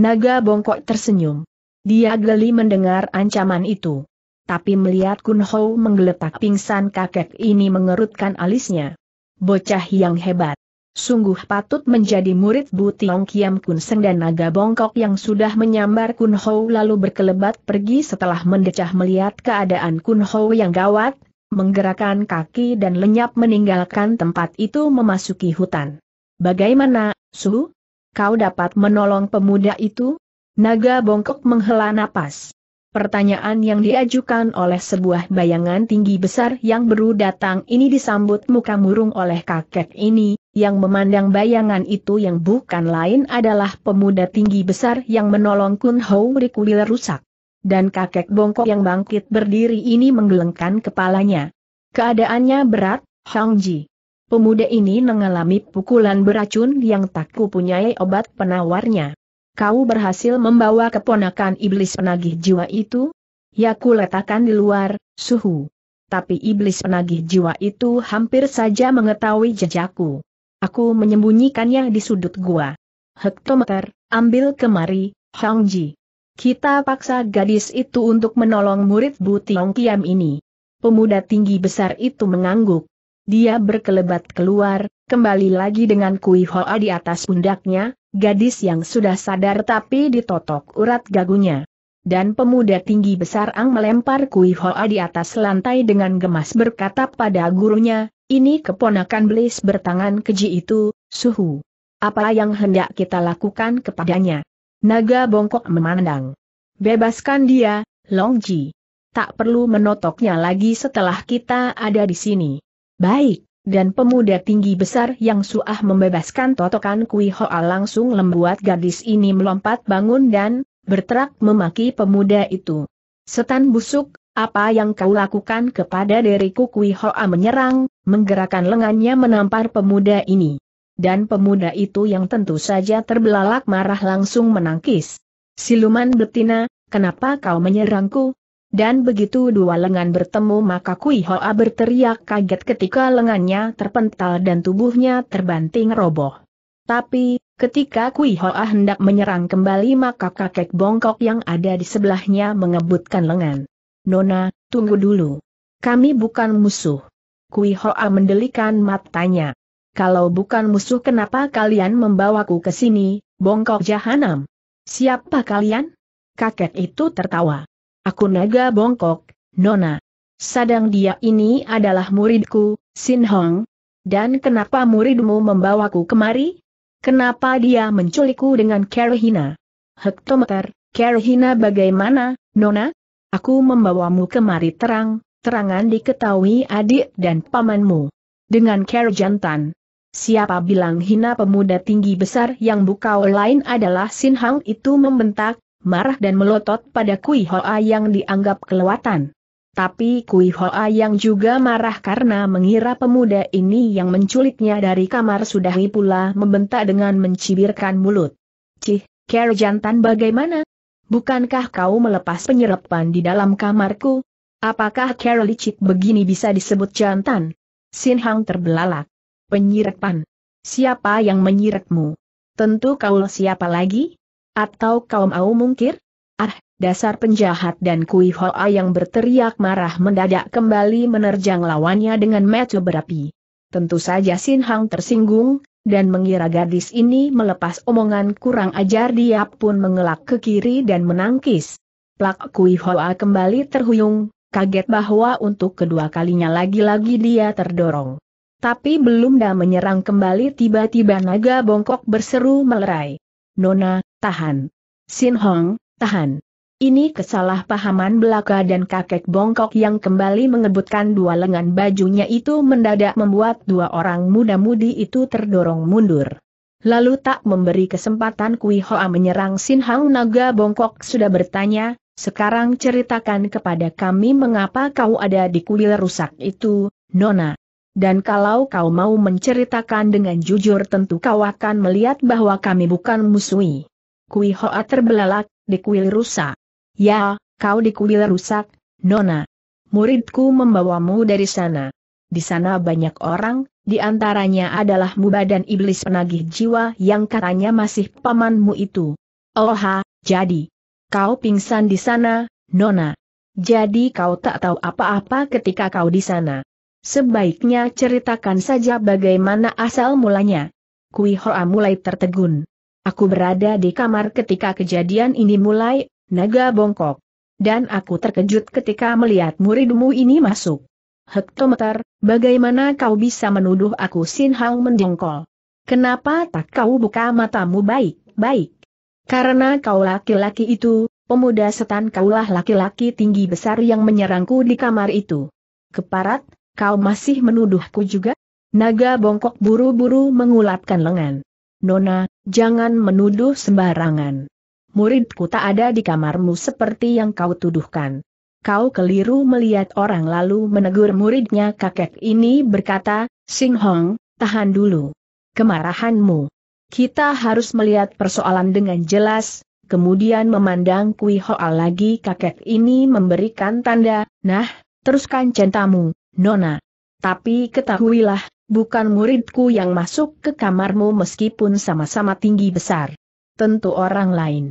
Naga bongkok tersenyum. Dia geli mendengar ancaman itu. Tapi melihat Kun Ho menggeletak pingsan kakek ini mengerutkan alisnya. Bocah yang hebat. Sungguh patut menjadi murid Bu Tiong Kiam Kun Seng dan naga bongkok yang sudah menyambar Kun Ho lalu berkelebat pergi setelah mendecah melihat keadaan Kun Ho yang gawat, menggerakkan kaki dan lenyap meninggalkan tempat itu memasuki hutan. Bagaimana, Su? Kau dapat menolong pemuda itu? Naga bongkok menghela napas. Pertanyaan yang diajukan oleh sebuah bayangan tinggi besar yang baru datang ini disambut muka murung oleh kakek ini, yang memandang bayangan itu yang bukan lain adalah pemuda tinggi besar yang menolong Kun Hou Rikulir rusak. Dan kakek bongkok yang bangkit berdiri ini menggelengkan kepalanya. Keadaannya berat, Hong Ji. Pemuda ini mengalami pukulan beracun yang tak kupunyai obat penawarnya. Kau berhasil membawa keponakan iblis penagih jiwa itu? Ya ku letakkan di luar, suhu. Tapi iblis penagih jiwa itu hampir saja mengetahui jejakku. Aku menyembunyikannya di sudut gua. Hektometer, ambil kemari, Hong Ji. Kita paksa gadis itu untuk menolong murid Bu Tiong Kiam ini. Pemuda tinggi besar itu mengangguk. Dia berkelebat keluar, kembali lagi dengan Kui Hoa di atas pundaknya, gadis yang sudah sadar tapi ditotok urat gagunya. Dan pemuda tinggi besar Ang melempar Kui Hoa di atas lantai dengan gemas berkata pada gurunya, ini keponakan belis bertangan keji itu, suhu. Apa yang hendak kita lakukan kepadanya? Naga bongkok memandang. Bebaskan dia, Longji. Tak perlu menotoknya lagi setelah kita ada di sini. Baik, dan pemuda tinggi besar yang suah membebaskan totokan Kui Hoa langsung membuat gadis ini melompat bangun dan berterak memaki pemuda itu. Setan busuk, apa yang kau lakukan kepada deriku? Kui Hoa menyerang, menggerakkan lengannya menampar pemuda ini. Dan pemuda itu yang tentu saja terbelalak marah langsung menangkis. Siluman betina, kenapa kau menyerangku? Dan begitu dua lengan bertemu maka Kui Hoa berteriak kaget ketika lengannya terpental dan tubuhnya terbanting roboh. Tapi, ketika Kui Hoa hendak menyerang kembali maka kakek bongkok yang ada di sebelahnya mengebutkan lengan. Nona, tunggu dulu. Kami bukan musuh. Kui Hoa mendelikan matanya. Kalau bukan musuh kenapa kalian membawaku ke sini, bongkok jahanam? Siapa kalian? Kakek itu tertawa. Aku naga bongkok, Nona. Sadang dia ini adalah muridku, Sin Hong. Dan kenapa muridmu membawaku kemari? Kenapa dia menculikku dengan Kerhina? Hektometer, Kerhina bagaimana, Nona? Aku membawamu kemari terang, terangan diketahui adik dan pamanmu. Dengan care jantan. Siapa bilang hina pemuda tinggi besar yang buka lain adalah Sin Hang itu membentak, marah dan melotot pada Kui Hoa yang dianggap kelewatan. Tapi Kui Hoa yang juga marah karena mengira pemuda ini yang menculiknya dari kamar sudahi pula membentak dengan mencibirkan mulut. Cih, care jantan bagaimana? bukankah kau melepas penyerapan di dalam kamarku? Apakah Carol licik begini bisa disebut jantan? Sin Hang terbelalak. Penyirapan. Siapa yang menyiratmu? Tentu kau siapa lagi? Atau kau mau mungkir? Ah, dasar penjahat dan Kui Hoa yang berteriak marah mendadak kembali menerjang lawannya dengan metu berapi. Tentu saja Sin Hang tersinggung, dan mengira gadis ini melepas omongan kurang ajar dia pun mengelak ke kiri dan menangkis. Plak Kui Hoa kembali terhuyung, kaget bahwa untuk kedua kalinya lagi-lagi dia terdorong. Tapi belum dah menyerang kembali tiba-tiba naga bongkok berseru melerai. Nona, tahan. Sin Hong, tahan. Ini kesalahpahaman belaka dan kakek bongkok yang kembali mengebutkan dua lengan bajunya itu mendadak membuat dua orang muda-mudi itu terdorong mundur. Lalu tak memberi kesempatan Kui Hoa menyerang Sin Hang Naga Bongkok sudah bertanya, sekarang ceritakan kepada kami mengapa kau ada di kuil rusak itu, Nona. Dan kalau kau mau menceritakan dengan jujur tentu kau akan melihat bahwa kami bukan musuhi. Kui Hoa terbelalak, di kuil rusak. Ya, kau di kuil rusak, Nona. Muridku membawamu dari sana. Di sana banyak orang, di antaranya adalah Muba dan iblis penagih jiwa yang katanya masih pamanmu itu. Oha, jadi. Kau pingsan di sana, Nona. Jadi kau tak tahu apa-apa ketika kau di sana. Sebaiknya ceritakan saja bagaimana asal mulanya. Kui Hoa mulai tertegun. Aku berada di kamar ketika kejadian ini mulai, naga bongkok. Dan aku terkejut ketika melihat muridmu ini masuk. Hektometer, bagaimana kau bisa menuduh aku Sin Hang mendongkol? Kenapa tak kau buka matamu baik-baik? Karena kau laki-laki itu, pemuda setan kaulah laki-laki tinggi besar yang menyerangku di kamar itu. Keparat, kau masih menuduhku juga? Naga bongkok buru-buru mengulapkan lengan. Nona, jangan menuduh sembarangan muridku tak ada di kamarmu seperti yang kau tuduhkan. Kau keliru melihat orang lalu menegur muridnya kakek ini berkata, Sing Hong, tahan dulu. Kemarahanmu. Kita harus melihat persoalan dengan jelas, kemudian memandang Kui Hoa lagi kakek ini memberikan tanda, nah, teruskan centamu, Nona. Tapi ketahuilah, bukan muridku yang masuk ke kamarmu meskipun sama-sama tinggi besar. Tentu orang lain.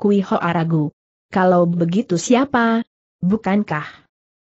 Kui Ho ragu. Kalau begitu siapa? Bukankah?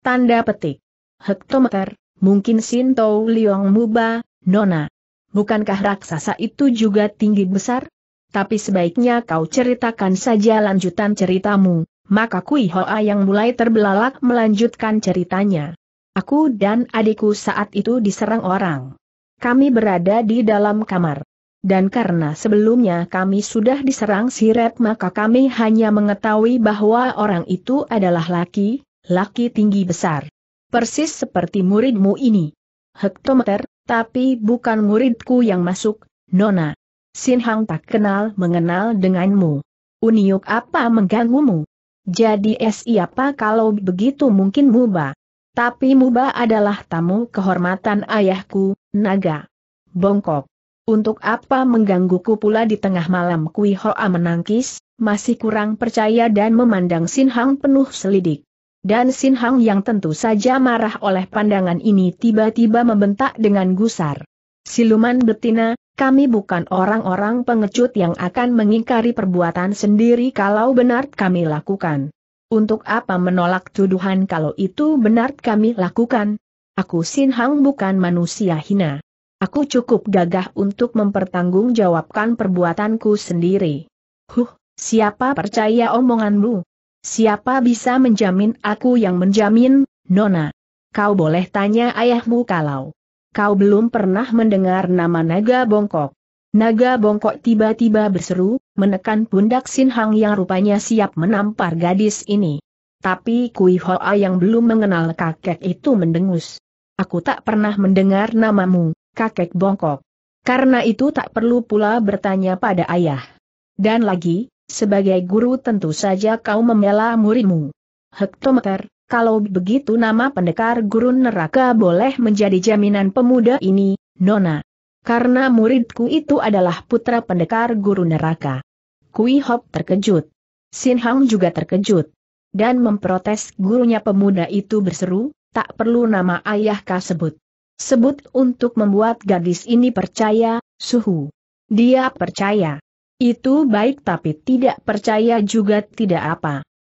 Tanda petik. Hektometer, mungkin Sinto Liong Muba, Nona. Bukankah raksasa itu juga tinggi besar? Tapi sebaiknya kau ceritakan saja lanjutan ceritamu. Maka Kui Hoa yang mulai terbelalak melanjutkan ceritanya. Aku dan adikku saat itu diserang orang. Kami berada di dalam kamar dan karena sebelumnya kami sudah diserang siret maka kami hanya mengetahui bahwa orang itu adalah laki, laki tinggi besar. Persis seperti muridmu ini. Hektometer, tapi bukan muridku yang masuk, Nona. Sin Hang tak kenal mengenal denganmu. Uniuk apa mengganggumu? Jadi siapa kalau begitu mungkin Muba? Tapi Muba adalah tamu kehormatan ayahku, naga. Bongkok. Untuk apa menggangguku pula di tengah malam Kui Hoa menangkis, masih kurang percaya dan memandang Sin Hang penuh selidik. Dan Sin Hang yang tentu saja marah oleh pandangan ini tiba-tiba membentak dengan gusar. Siluman betina, kami bukan orang-orang pengecut yang akan mengingkari perbuatan sendiri kalau benar kami lakukan. Untuk apa menolak tuduhan kalau itu benar kami lakukan? Aku Sin Hang bukan manusia hina. Aku cukup gagah untuk mempertanggungjawabkan perbuatanku sendiri. Huh, siapa percaya omonganmu? Siapa bisa menjamin aku yang menjamin, Nona? Kau boleh tanya ayahmu kalau kau belum pernah mendengar nama Naga Bongkok. Naga bongkok tiba-tiba berseru, menekan pundak Sin Hang yang rupanya siap menampar gadis ini. Tapi Kui Hoa yang belum mengenal kakek itu mendengus. Aku tak pernah mendengar namamu kakek bongkok. Karena itu tak perlu pula bertanya pada ayah. Dan lagi, sebagai guru tentu saja kau membela muridmu. Hektometer, kalau begitu nama pendekar guru neraka boleh menjadi jaminan pemuda ini, Nona. Karena muridku itu adalah putra pendekar guru neraka. Kui Hop terkejut. Sin Hang juga terkejut. Dan memprotes gurunya pemuda itu berseru, tak perlu nama ayah kasebut. Sebut untuk membuat gadis ini percaya, suhu. Dia percaya. Itu baik tapi tidak percaya juga tidak apa.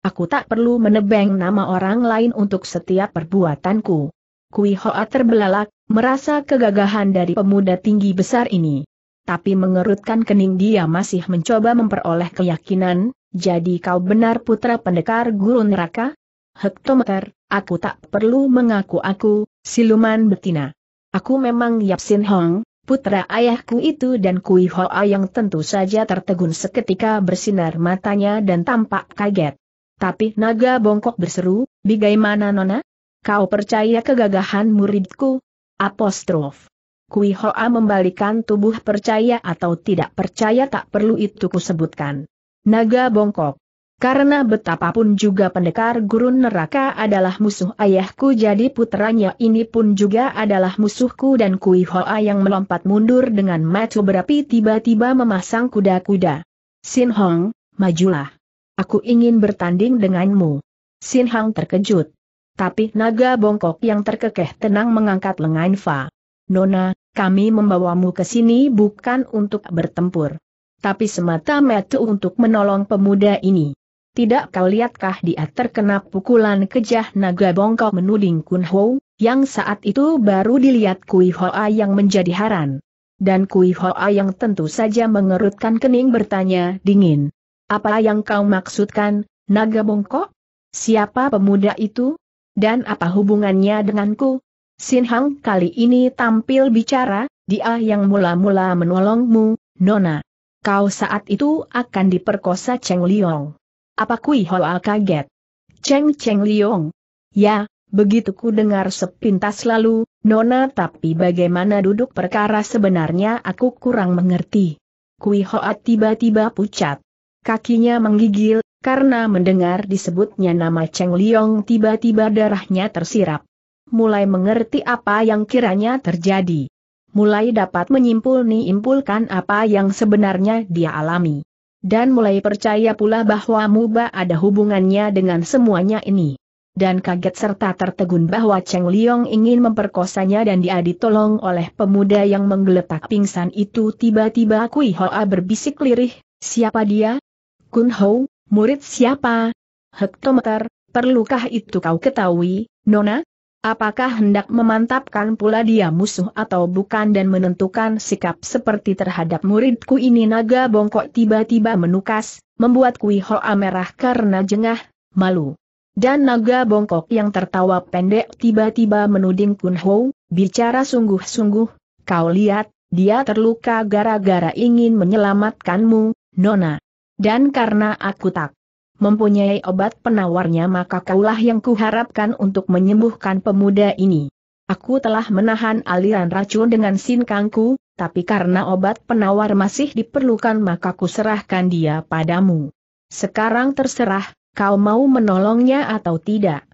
Aku tak perlu menebeng nama orang lain untuk setiap perbuatanku. Kui Hoa terbelalak, merasa kegagahan dari pemuda tinggi besar ini. Tapi mengerutkan kening dia masih mencoba memperoleh keyakinan, jadi kau benar putra pendekar gurun neraka? Hektometer, aku tak perlu mengaku aku, Siluman betina. Aku memang Yap Sin Hong, putra ayahku itu dan Kui Hoa yang tentu saja tertegun seketika bersinar matanya dan tampak kaget. Tapi naga bongkok berseru, bagaimana nona? Kau percaya kegagahan muridku? Apostrof. Kui Hoa membalikan tubuh percaya atau tidak percaya tak perlu itu kusebutkan. Naga bongkok. Karena betapapun juga pendekar gurun neraka adalah musuh ayahku jadi putranya ini pun juga adalah musuhku dan Kui Hoa yang melompat mundur dengan mata berapi tiba-tiba memasang kuda-kuda. Sin Hong, majulah. Aku ingin bertanding denganmu. Sin Hong terkejut. Tapi naga bongkok yang terkekeh tenang mengangkat lengan Fa. Nona, kami membawamu ke sini bukan untuk bertempur. Tapi semata-mata untuk menolong pemuda ini. Tidak kau lihatkah dia terkena pukulan kejah naga bongkok menuding Kun Ho, yang saat itu baru dilihat Kui Hoa yang menjadi haran. Dan Kui Hoa yang tentu saja mengerutkan kening bertanya dingin. Apa yang kau maksudkan, naga bongkok? Siapa pemuda itu? Dan apa hubungannya denganku? Sin Hang kali ini tampil bicara, dia yang mula-mula menolongmu, Nona. Kau saat itu akan diperkosa Cheng Liong. Apa Kui Hoa kaget? Cheng Cheng Liong. Ya, begitu ku dengar sepintas lalu, Nona tapi bagaimana duduk perkara sebenarnya aku kurang mengerti. Kui Hoa tiba-tiba pucat. Kakinya menggigil, karena mendengar disebutnya nama Cheng Liong tiba-tiba darahnya tersirap. Mulai mengerti apa yang kiranya terjadi. Mulai dapat menyimpul nih impulkan apa yang sebenarnya dia alami. Dan mulai percaya pula bahwa Muba ada hubungannya dengan semuanya ini. Dan kaget serta tertegun bahwa Cheng Liong ingin memperkosanya dan dia ditolong oleh pemuda yang menggeletak pingsan itu tiba-tiba Kui Hoa berbisik lirih, siapa dia? Kun Ho, murid siapa? Hektometer, perlukah itu kau ketahui, Nona? Apakah hendak memantapkan pula dia musuh atau bukan dan menentukan sikap seperti terhadap muridku ini naga bongkok tiba-tiba menukas, membuat Kui Hoa merah karena jengah, malu. Dan naga bongkok yang tertawa pendek tiba-tiba menuding Kun Ho, bicara sungguh-sungguh, kau lihat, dia terluka gara-gara ingin menyelamatkanmu, Nona. Dan karena aku tak mempunyai obat penawarnya maka kaulah yang kuharapkan untuk menyembuhkan pemuda ini. Aku telah menahan aliran racun dengan sinkangku, tapi karena obat penawar masih diperlukan maka kuserahkan dia padamu. Sekarang terserah, kau mau menolongnya atau tidak.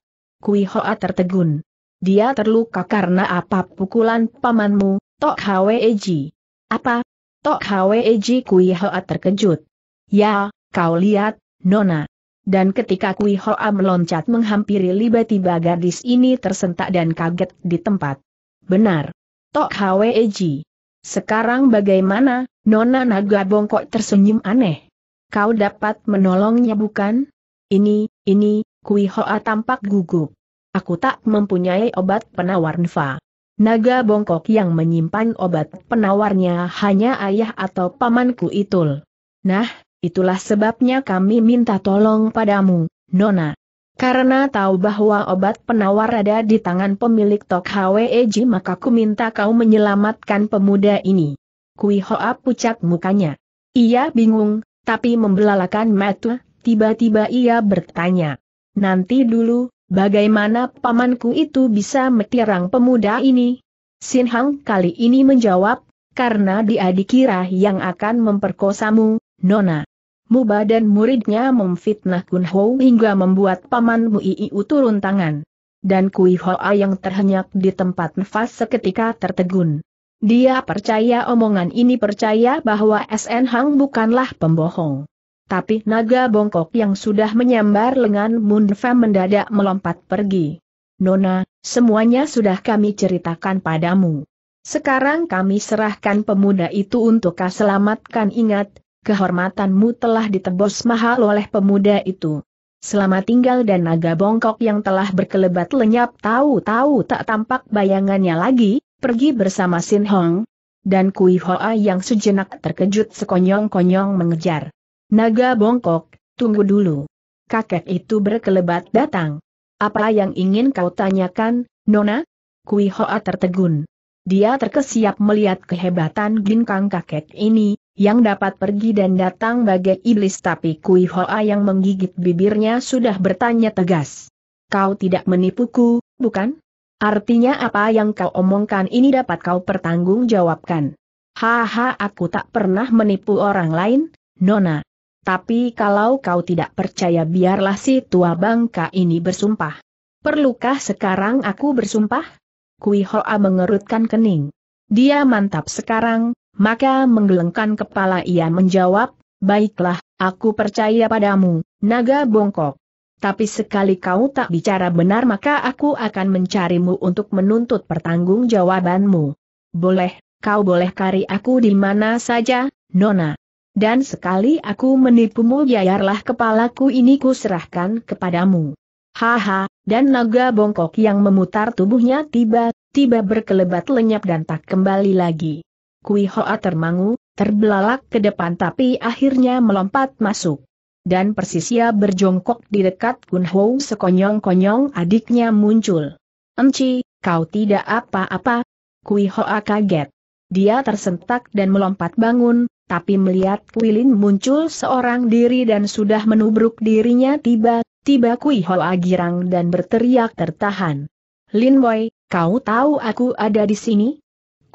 Kui Hoa tertegun. Dia terluka karena apa pukulan pamanmu, Tok Eji. Apa? Tok Eji Kui Hoa terkejut. Ya, kau lihat, Nona. Dan ketika Kui Hoa meloncat menghampiri tiba-tiba gadis ini tersentak dan kaget di tempat. Benar. Tok Eji. Sekarang bagaimana, Nona Naga Bongkok tersenyum aneh. Kau dapat menolongnya bukan? Ini, ini, Kui Hoa tampak gugup. Aku tak mempunyai obat penawar nfa. Naga bongkok yang menyimpan obat penawarnya hanya ayah atau pamanku Itul. Nah, Itulah sebabnya kami minta tolong padamu, Nona. Karena tahu bahwa obat penawar ada di tangan pemilik Tok Eji maka ku minta kau menyelamatkan pemuda ini. Kui Hoa pucat mukanya. Ia bingung, tapi membelalakan mata, tiba-tiba ia bertanya. Nanti dulu, bagaimana pamanku itu bisa metirang pemuda ini? Sin Hang kali ini menjawab, karena dia dikira yang akan memperkosamu, Nona. Muba dan muridnya memfitnah Kun Ho hingga membuat paman Mu Iiu turun tangan. Dan Kui Hoa yang terhenyak di tempat nafas seketika tertegun. Dia percaya omongan ini percaya bahwa SN Hang bukanlah pembohong. Tapi naga bongkok yang sudah menyambar lengan Mundfa mendadak melompat pergi. Nona, semuanya sudah kami ceritakan padamu. Sekarang kami serahkan pemuda itu untuk kau selamatkan ingat, kehormatanmu telah ditebus mahal oleh pemuda itu. Selama tinggal dan naga bongkok yang telah berkelebat lenyap tahu-tahu tak tampak bayangannya lagi, pergi bersama Sin Hong. Dan Kui Hoa yang sejenak terkejut sekonyong-konyong mengejar. Naga bongkok, tunggu dulu. Kakek itu berkelebat datang. Apa yang ingin kau tanyakan, Nona? Kui Hoa tertegun. Dia terkesiap melihat kehebatan ginkang kakek ini, yang dapat pergi dan datang bagai iblis tapi Kui Hoa yang menggigit bibirnya sudah bertanya tegas. Kau tidak menipuku, bukan? Artinya apa yang kau omongkan ini dapat kau pertanggungjawabkan. Haha aku tak pernah menipu orang lain, Nona. Tapi kalau kau tidak percaya biarlah si tua bangka ini bersumpah. Perlukah sekarang aku bersumpah? Kui Hoa mengerutkan kening. Dia mantap sekarang, maka menggelengkan kepala ia menjawab, Baiklah, aku percaya padamu, naga bongkok. Tapi sekali kau tak bicara benar maka aku akan mencarimu untuk menuntut pertanggungjawabanmu. Boleh, kau boleh cari aku di mana saja, Nona. Dan sekali aku menipumu biarlah kepalaku ini kuserahkan kepadamu. Haha, dan naga bongkok yang memutar tubuhnya tiba-tiba berkelebat lenyap dan tak kembali lagi. Kui Hoa termangu, terbelalak ke depan tapi akhirnya melompat masuk. Dan persisia berjongkok di dekat Kun Ho sekonyong-konyong adiknya muncul. Enci, kau tidak apa-apa. Kui Hoa kaget. Dia tersentak dan melompat bangun, tapi melihat Kui Lin muncul seorang diri dan sudah menubruk dirinya tiba-tiba Kui Hoa girang dan berteriak tertahan. Lin Wei, kau tahu aku ada di sini?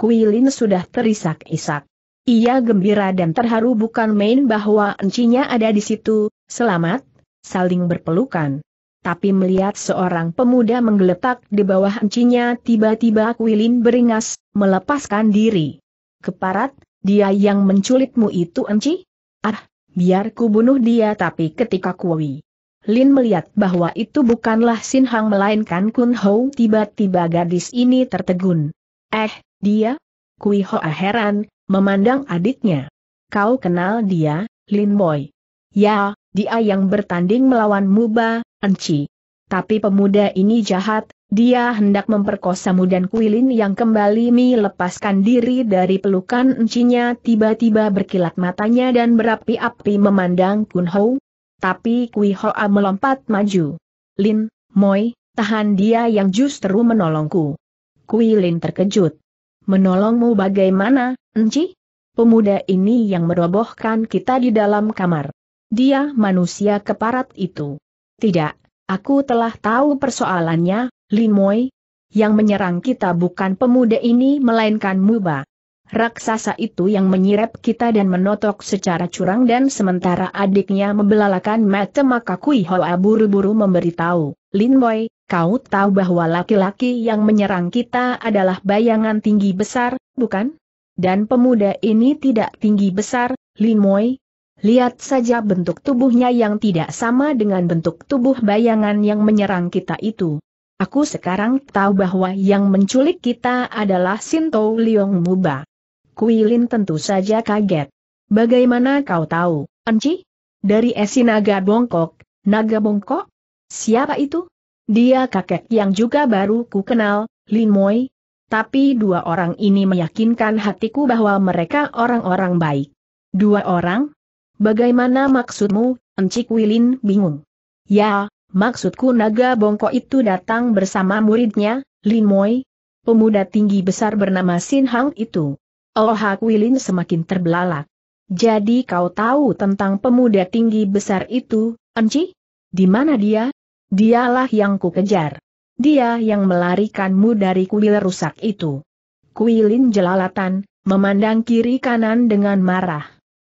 Kuilin sudah terisak-isak. Ia gembira dan terharu bukan main bahwa encinya ada di situ, selamat, saling berpelukan. Tapi melihat seorang pemuda menggeletak di bawah encinya tiba-tiba Kuilin beringas, melepaskan diri. Keparat, dia yang menculikmu itu enci? Ah, biar ku bunuh dia tapi ketika kuwi. Lin melihat bahwa itu bukanlah Sin Hang melainkan Kun Hou tiba-tiba gadis ini tertegun. Eh, dia? Kui Hoa heran, memandang adiknya. Kau kenal dia, Lin Boy? Ya, dia yang bertanding melawan Muba, Enci. Tapi pemuda ini jahat, dia hendak memperkosamu dan Lin yang kembali melepaskan diri dari pelukan encinya tiba-tiba berkilat matanya dan berapi-api memandang Kun Ho. Tapi Kui Hoa melompat maju. Lin, Moi, tahan dia yang justru menolongku. Kui Lin terkejut. Menolongmu bagaimana, Enci? Pemuda ini yang merobohkan kita di dalam kamar. Dia manusia keparat itu. Tidak, aku telah tahu persoalannya, Limoy. Yang menyerang kita bukan pemuda ini melainkan Mubah raksasa itu yang menyirep kita dan menotok secara curang dan sementara adiknya membelalakan mata maka Kui Hoa buru-buru memberitahu, Lin Boy, kau tahu bahwa laki-laki yang menyerang kita adalah bayangan tinggi besar, bukan? Dan pemuda ini tidak tinggi besar, Lin Boy. Lihat saja bentuk tubuhnya yang tidak sama dengan bentuk tubuh bayangan yang menyerang kita itu. Aku sekarang tahu bahwa yang menculik kita adalah Sinto Liong Muba. Kuilin tentu saja kaget. Bagaimana kau tahu, Enci? Dari esi naga bongkok, naga bongkok? Siapa itu? Dia kakek yang juga baru ku kenal, Lin Moi. Tapi dua orang ini meyakinkan hatiku bahwa mereka orang-orang baik. Dua orang? Bagaimana maksudmu, Enci Kuilin bingung. Ya, maksudku naga bongkok itu datang bersama muridnya, Lin Moi, pemuda tinggi besar bernama Sin Hang itu. Oh Kuilin semakin terbelalak. Jadi kau tahu tentang pemuda tinggi besar itu, Enci? Di mana dia? Dialah yang kukejar. Dia yang melarikanmu dari kuil rusak itu. Kuilin jelalatan, memandang kiri kanan dengan marah.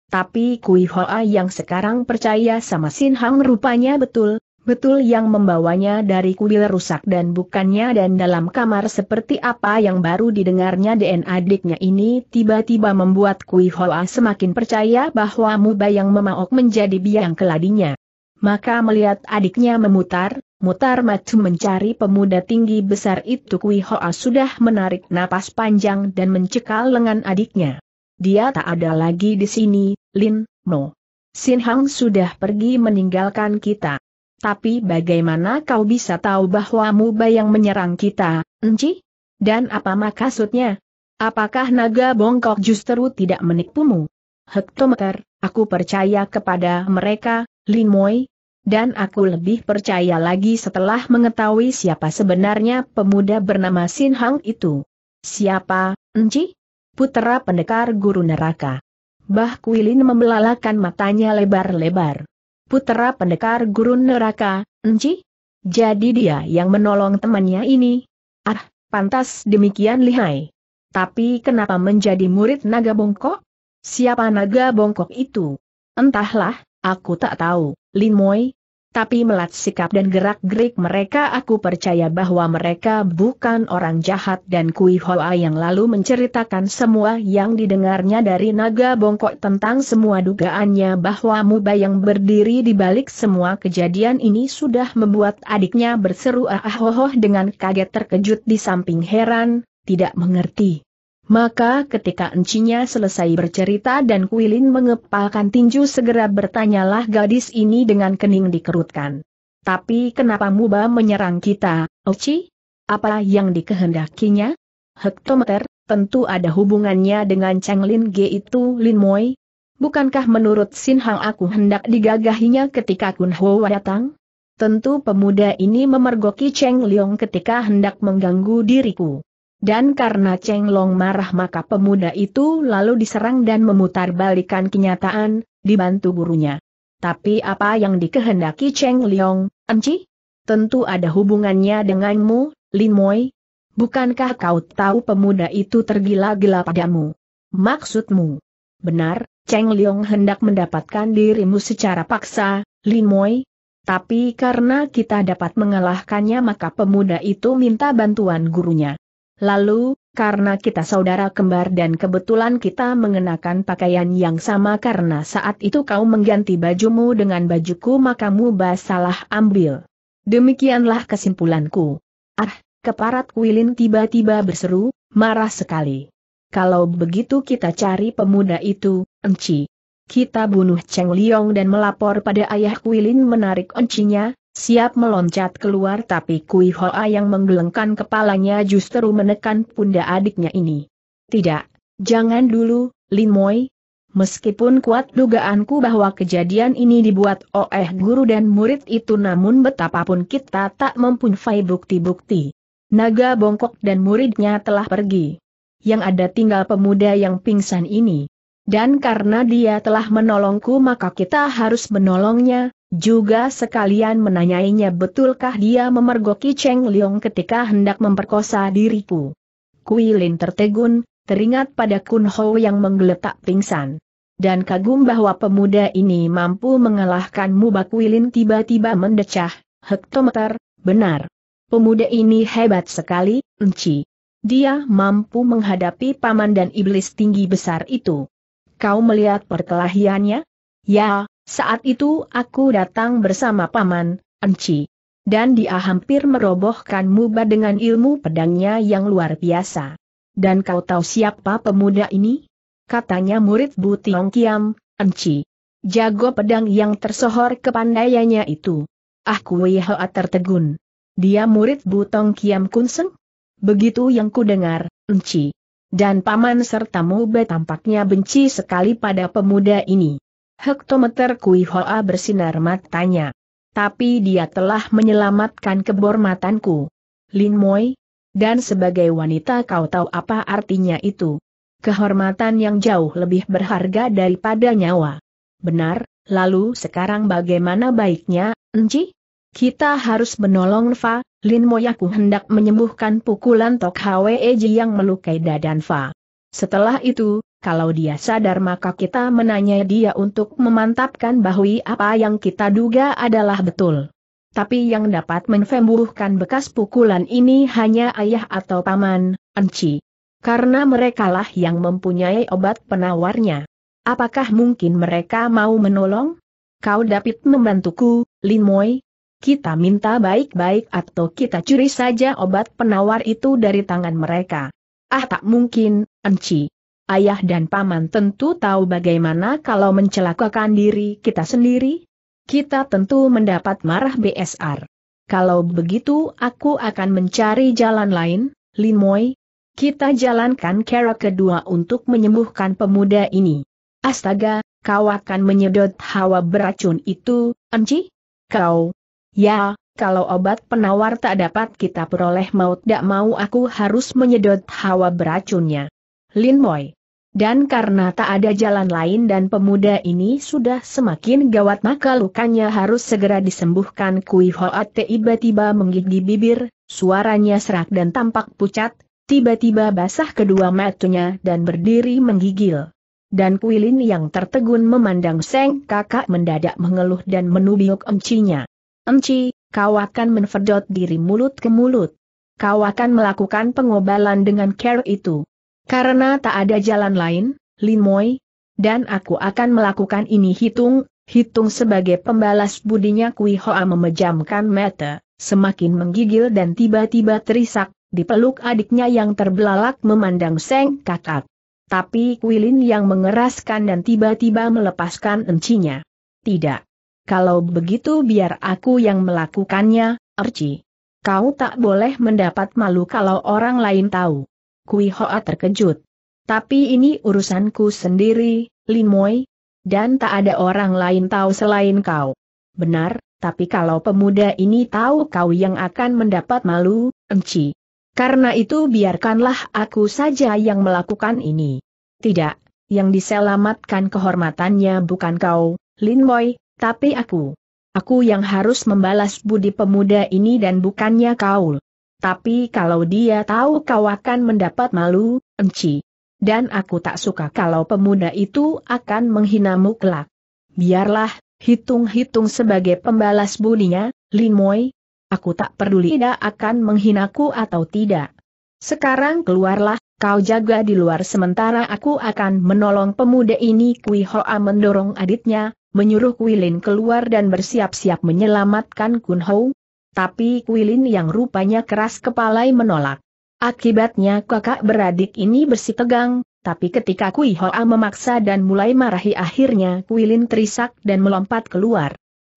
Tapi Kui Hoa yang sekarang percaya sama Sin Hang rupanya betul, betul yang membawanya dari kuil rusak dan bukannya dan dalam kamar seperti apa yang baru didengarnya DNA adiknya ini tiba-tiba membuat Kui Hoa semakin percaya bahwa Muba yang memaok menjadi biang keladinya. Maka melihat adiknya memutar, mutar macu mencari pemuda tinggi besar itu Kui Hoa sudah menarik napas panjang dan mencekal lengan adiknya. Dia tak ada lagi di sini, Lin, no. Sin Hang sudah pergi meninggalkan kita. Tapi bagaimana kau bisa tahu bahwa Muba yang menyerang kita, Enci? Dan apa maksudnya? Apakah naga bongkok justru tidak menipumu? Hektometer, aku percaya kepada mereka, Lin Moi, dan aku lebih percaya lagi setelah mengetahui siapa sebenarnya pemuda bernama Sin Hang itu. Siapa, Enci? Putera pendekar guru neraka. Bah Kuilin membelalakan matanya lebar-lebar putera pendekar gurun neraka, enci? Jadi dia yang menolong temannya ini? Ah, pantas demikian lihai. Tapi kenapa menjadi murid naga bongkok? Siapa naga bongkok itu? Entahlah, aku tak tahu, Lin Moi. Tapi melat sikap dan gerak-gerik mereka aku percaya bahwa mereka bukan orang jahat dan Kui Hoa yang lalu menceritakan semua yang didengarnya dari naga bongkok tentang semua dugaannya bahwa Muba yang berdiri di balik semua kejadian ini sudah membuat adiknya berseru ah, ah oh, oh, dengan kaget terkejut di samping heran, tidak mengerti. Maka ketika encinya selesai bercerita dan Kuilin mengepalkan tinju segera bertanyalah gadis ini dengan kening dikerutkan. Tapi kenapa Muba menyerang kita, Oci? Apa yang dikehendakinya? Hektometer, tentu ada hubungannya dengan Cheng Lin G itu Lin Moi. Bukankah menurut Sin Hang aku hendak digagahinya ketika Kun Ho datang? Tentu pemuda ini memergoki Cheng Leong ketika hendak mengganggu diriku. Dan karena Cheng Long marah maka pemuda itu lalu diserang dan memutar balikan kenyataan, dibantu gurunya. Tapi apa yang dikehendaki Cheng Leong, Enci? Tentu ada hubungannya denganmu, Lin Moi. Bukankah kau tahu pemuda itu tergila-gila padamu? Maksudmu? Benar, Cheng Leong hendak mendapatkan dirimu secara paksa, Lin Moi. Tapi karena kita dapat mengalahkannya maka pemuda itu minta bantuan gurunya. Lalu, karena kita saudara kembar dan kebetulan kita mengenakan pakaian yang sama karena saat itu kau mengganti bajumu dengan bajuku maka makamu basalah ambil. Demikianlah kesimpulanku. Ah, keparat Kuilin tiba-tiba berseru, marah sekali. Kalau begitu kita cari pemuda itu, Enci. Kita bunuh Cheng Liong dan melapor pada ayah Kuilin menarik Encinya, siap meloncat keluar tapi Kui Hoa yang menggelengkan kepalanya justru menekan pundak adiknya ini. Tidak, jangan dulu, Lin Moi. Meskipun kuat dugaanku bahwa kejadian ini dibuat oleh guru dan murid itu namun betapapun kita tak mempunyai bukti-bukti. Naga bongkok dan muridnya telah pergi. Yang ada tinggal pemuda yang pingsan ini. Dan karena dia telah menolongku maka kita harus menolongnya, juga sekalian menanyainya betulkah dia memergoki Cheng Liong ketika hendak memperkosa diriku. Kui Lin tertegun, teringat pada Kun Ho yang menggeletak pingsan. Dan kagum bahwa pemuda ini mampu mengalahkan Muba Kui Lin tiba-tiba mendecah, hektometer, benar. Pemuda ini hebat sekali, Enci. Dia mampu menghadapi paman dan iblis tinggi besar itu. Kau melihat perkelahiannya? Ya, saat itu aku datang bersama Paman, Enci. Dan dia hampir merobohkan Muba dengan ilmu pedangnya yang luar biasa. Dan kau tahu siapa pemuda ini? Katanya murid Bu Tiong Kiam, Enci. Jago pedang yang tersohor kepandaiannya itu. Aku ah, Wehoa tertegun. Dia murid Bu Tong Kiam Kunseng? Begitu yang ku dengar, Enci. Dan paman serta Muba tampaknya benci sekali pada pemuda ini. Hektometer Kui Hoa bersinar matanya. Tapi dia telah menyelamatkan kebormatanku. Lin Moi, dan sebagai wanita kau tahu apa artinya itu. Kehormatan yang jauh lebih berharga daripada nyawa. Benar, lalu sekarang bagaimana baiknya, Enci? Kita harus menolong Fa, Lin aku hendak menyembuhkan pukulan Tok Hwe Eji yang melukai dadan Fa. Setelah itu, kalau dia sadar maka kita menanya dia untuk memantapkan bahwa apa yang kita duga adalah betul. Tapi yang dapat menfembuhkan bekas pukulan ini hanya ayah atau paman, Enci. Karena merekalah yang mempunyai obat penawarnya. Apakah mungkin mereka mau menolong? Kau dapat membantuku, Lin Moi? Kita minta baik-baik atau kita curi saja obat penawar itu dari tangan mereka. Ah tak mungkin, Enci ayah dan paman tentu tahu bagaimana kalau mencelakakan diri kita sendiri. Kita tentu mendapat marah BSR. Kalau begitu aku akan mencari jalan lain, Lin Limoy. Kita jalankan cara kedua untuk menyembuhkan pemuda ini. Astaga, kau akan menyedot hawa beracun itu, Enci? Kau? Ya, kalau obat penawar tak dapat kita peroleh maut tak mau aku harus menyedot hawa beracunnya. Lin Moy. Dan karena tak ada jalan lain dan pemuda ini sudah semakin gawat maka lukanya harus segera disembuhkan Kui Hoat tiba-tiba menggigit bibir, suaranya serak dan tampak pucat, tiba-tiba basah kedua matanya dan berdiri menggigil. Dan Kuilin yang tertegun memandang Seng kakak mendadak mengeluh dan menubiuk emcinya. Emci, kau akan menfedot diri mulut ke mulut. Kau akan melakukan pengobalan dengan care itu. Karena tak ada jalan lain, Lin Moi, dan aku akan melakukan ini hitung, hitung sebagai pembalas budinya Kui Hoa memejamkan mata, semakin menggigil dan tiba-tiba terisak, dipeluk adiknya yang terbelalak memandang Seng Kakak. Tapi Kui Lin yang mengeraskan dan tiba-tiba melepaskan encinya. Tidak. Kalau begitu biar aku yang melakukannya, Erci. Kau tak boleh mendapat malu kalau orang lain tahu. Kui Hoa terkejut. Tapi ini urusanku sendiri, Lin Moi, dan tak ada orang lain tahu selain kau. Benar, tapi kalau pemuda ini tahu kau yang akan mendapat malu, enci. Karena itu biarkanlah aku saja yang melakukan ini. Tidak, yang diselamatkan kehormatannya bukan kau, Lin Moi, tapi aku. Aku yang harus membalas budi pemuda ini dan bukannya kau. Tapi kalau dia tahu kau akan mendapat malu, enci. Dan aku tak suka kalau pemuda itu akan menghinamu kelak. Biarlah, hitung-hitung sebagai pembalas bulinya, Lin Moi. Aku tak peduli dia akan menghinaku atau tidak. Sekarang keluarlah, kau jaga di luar sementara aku akan menolong pemuda ini Kui Hoa mendorong aditnya, menyuruh Kui Lin keluar dan bersiap-siap menyelamatkan Kun Hou, tapi Kuilin yang rupanya keras kepalai menolak. Akibatnya kakak beradik ini bersih tegang, tapi ketika Kui Hoa memaksa dan mulai marahi akhirnya Kuilin terisak dan melompat keluar.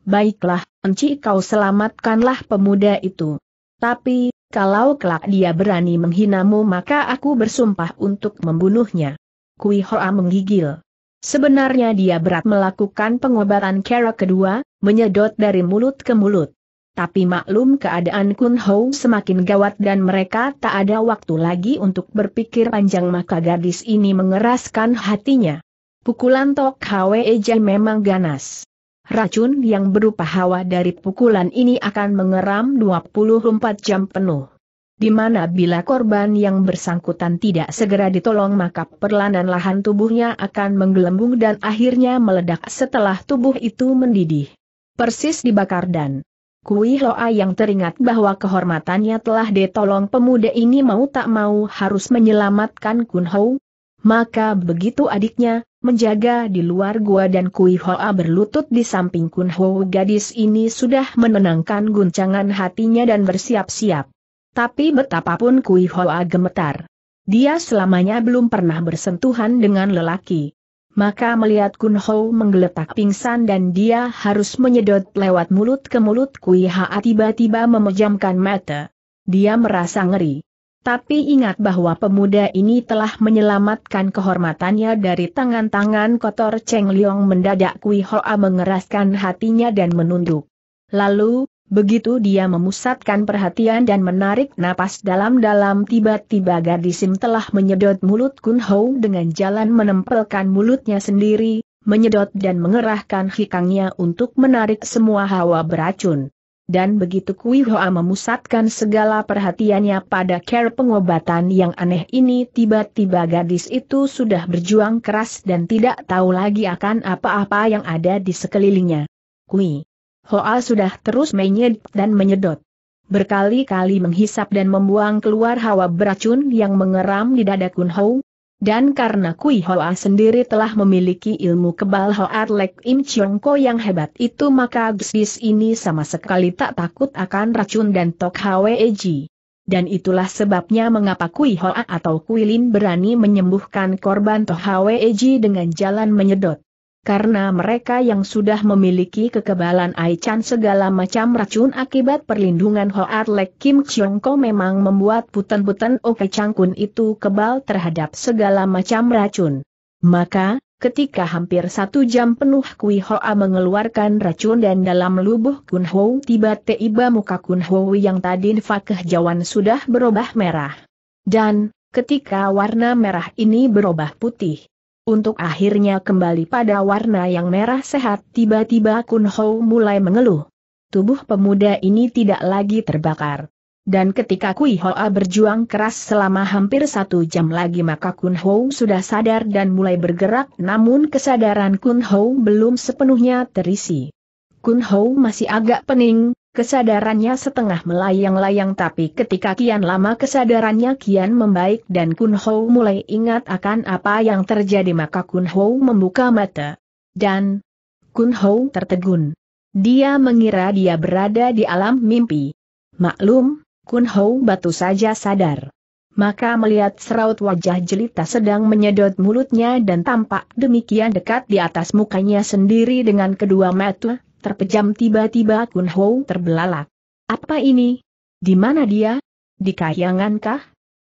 Baiklah, Enci kau selamatkanlah pemuda itu. Tapi, kalau kelak dia berani menghinamu maka aku bersumpah untuk membunuhnya. Kui Hoa menggigil. Sebenarnya dia berat melakukan pengobatan kera kedua, menyedot dari mulut ke mulut tapi maklum keadaan Kun Hou semakin gawat dan mereka tak ada waktu lagi untuk berpikir panjang maka gadis ini mengeraskan hatinya. Pukulan Tok Hwe Eja memang ganas. Racun yang berupa hawa dari pukulan ini akan mengeram 24 jam penuh. Di mana bila korban yang bersangkutan tidak segera ditolong maka perlahan lahan tubuhnya akan menggelembung dan akhirnya meledak setelah tubuh itu mendidih. Persis dibakar dan Kui Loa yang teringat bahwa kehormatannya telah ditolong pemuda ini mau tak mau harus menyelamatkan Kun Hou. Maka begitu adiknya, menjaga di luar gua dan Kui Hoa berlutut di samping Kun Hou gadis ini sudah menenangkan guncangan hatinya dan bersiap-siap. Tapi betapapun Kui Hoa gemetar. Dia selamanya belum pernah bersentuhan dengan lelaki maka melihat Kun Ho menggeletak pingsan dan dia harus menyedot lewat mulut ke mulut Kui Ha tiba-tiba memejamkan mata. Dia merasa ngeri. Tapi ingat bahwa pemuda ini telah menyelamatkan kehormatannya dari tangan-tangan kotor Cheng Liong mendadak Kui Hoa mengeraskan hatinya dan menunduk. Lalu, Begitu dia memusatkan perhatian dan menarik napas dalam-dalam tiba-tiba gadisim telah menyedot mulut Kun Hou dengan jalan menempelkan mulutnya sendiri, menyedot dan mengerahkan hikangnya untuk menarik semua hawa beracun. Dan begitu Kui Hoa memusatkan segala perhatiannya pada care pengobatan yang aneh ini tiba-tiba gadis itu sudah berjuang keras dan tidak tahu lagi akan apa-apa yang ada di sekelilingnya. Kui Hoa sudah terus menyedot dan menyedot. Berkali-kali menghisap dan membuang keluar hawa beracun yang mengeram di dada Kun Ho. Dan karena Kui Hoa sendiri telah memiliki ilmu kebal Hoa Lek Im Chiong Ko yang hebat itu maka Gsis ini sama sekali tak takut akan racun dan Tok Hwe Eji. Dan itulah sebabnya mengapa Kui Hoa atau Kui Lin berani menyembuhkan korban Toh Hwe Eji dengan jalan menyedot karena mereka yang sudah memiliki kekebalan Aichan segala macam racun akibat perlindungan Hoat Lek Kim Chiong Ko memang membuat putan-putan Oke Changkun itu kebal terhadap segala macam racun. Maka, ketika hampir satu jam penuh Kui Hoa mengeluarkan racun dan dalam lubuh Kun Ho tiba-tiba muka Kun Ho yang tadi fakih jawan sudah berubah merah. Dan, ketika warna merah ini berubah putih, untuk akhirnya kembali pada warna yang merah sehat tiba-tiba Kun Ho mulai mengeluh. Tubuh pemuda ini tidak lagi terbakar. Dan ketika Kui Hoa berjuang keras selama hampir satu jam lagi maka Kun Ho sudah sadar dan mulai bergerak namun kesadaran Kun Ho belum sepenuhnya terisi. Kun Ho masih agak pening, Kesadarannya setengah melayang-layang tapi ketika kian lama kesadarannya kian membaik dan Kun Ho mulai ingat akan apa yang terjadi maka Kun Ho membuka mata. Dan Kun Ho tertegun. Dia mengira dia berada di alam mimpi. Maklum, Kun Ho batu saja sadar. Maka melihat seraut wajah jelita sedang menyedot mulutnya dan tampak demikian dekat di atas mukanya sendiri dengan kedua mata, Terpejam tiba-tiba Kun Hou terbelalak. Apa ini? Di mana dia? Di kayangankah?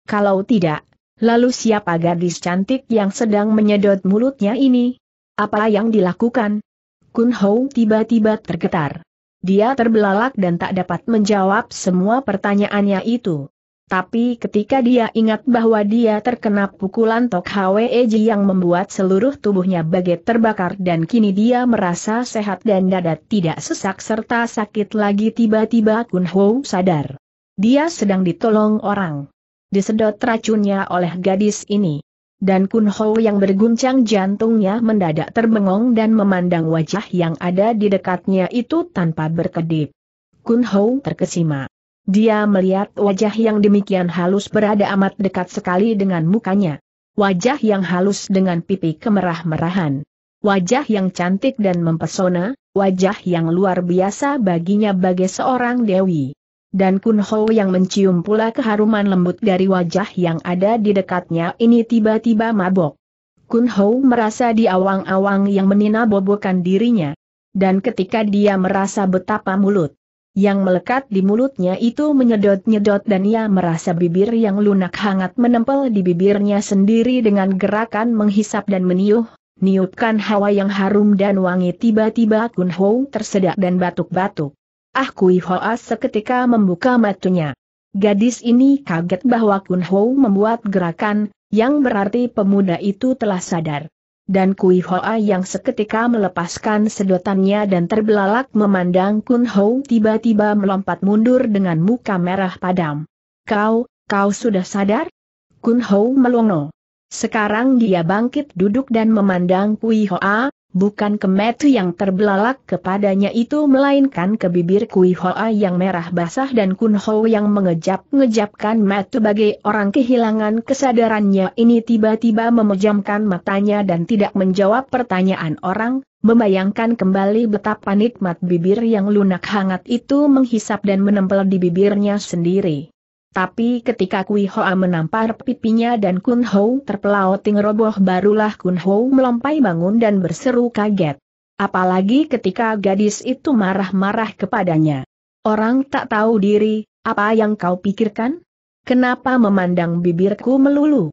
Kalau tidak, lalu siapa gadis cantik yang sedang menyedot mulutnya ini? Apa yang dilakukan? Kun Hou tiba-tiba tergetar. Dia terbelalak dan tak dapat menjawab semua pertanyaannya itu. Tapi ketika dia ingat bahwa dia terkena pukulan Tok Hwe Eji yang membuat seluruh tubuhnya bagai terbakar dan kini dia merasa sehat dan dada tidak sesak serta sakit lagi tiba-tiba Kun Ho sadar. Dia sedang ditolong orang. Disedot racunnya oleh gadis ini. Dan Kun Ho yang berguncang jantungnya mendadak terbengong dan memandang wajah yang ada di dekatnya itu tanpa berkedip. Kun Ho terkesima. Dia melihat wajah yang demikian halus berada amat dekat sekali dengan mukanya. Wajah yang halus dengan pipi kemerah-merahan. Wajah yang cantik dan mempesona, wajah yang luar biasa baginya bagi seorang dewi. Dan Kun Ho yang mencium pula keharuman lembut dari wajah yang ada di dekatnya ini tiba-tiba mabok. Kun Ho merasa diawang-awang yang menina bobokan dirinya. Dan ketika dia merasa betapa mulut yang melekat di mulutnya itu menyedot-nyedot dan ia merasa bibir yang lunak hangat menempel di bibirnya sendiri dengan gerakan menghisap dan meniup, Niupkan hawa yang harum dan wangi tiba-tiba Kun Ho tersedak dan batuk-batuk. Ah Kui Hoa seketika membuka matanya. Gadis ini kaget bahwa Kun Ho membuat gerakan, yang berarti pemuda itu telah sadar dan Kui Hoa yang seketika melepaskan sedotannya dan terbelalak memandang Kun Ho tiba-tiba melompat mundur dengan muka merah padam. Kau, kau sudah sadar? Kun Ho melongo. Sekarang dia bangkit duduk dan memandang Kui Hoa, bukan metu yang terbelalak kepadanya itu melainkan ke bibir Kui Hoa yang merah basah dan Kun Ho yang mengejap-ngejapkan metu bagai orang kehilangan kesadarannya ini tiba-tiba memejamkan matanya dan tidak menjawab pertanyaan orang, membayangkan kembali betapa nikmat bibir yang lunak hangat itu menghisap dan menempel di bibirnya sendiri. Tapi ketika Kui Hoa menampar pipinya dan Kun Ho terpelauting roboh barulah Kun Ho melompai bangun dan berseru kaget. Apalagi ketika gadis itu marah-marah kepadanya. Orang tak tahu diri, apa yang kau pikirkan? Kenapa memandang bibirku melulu?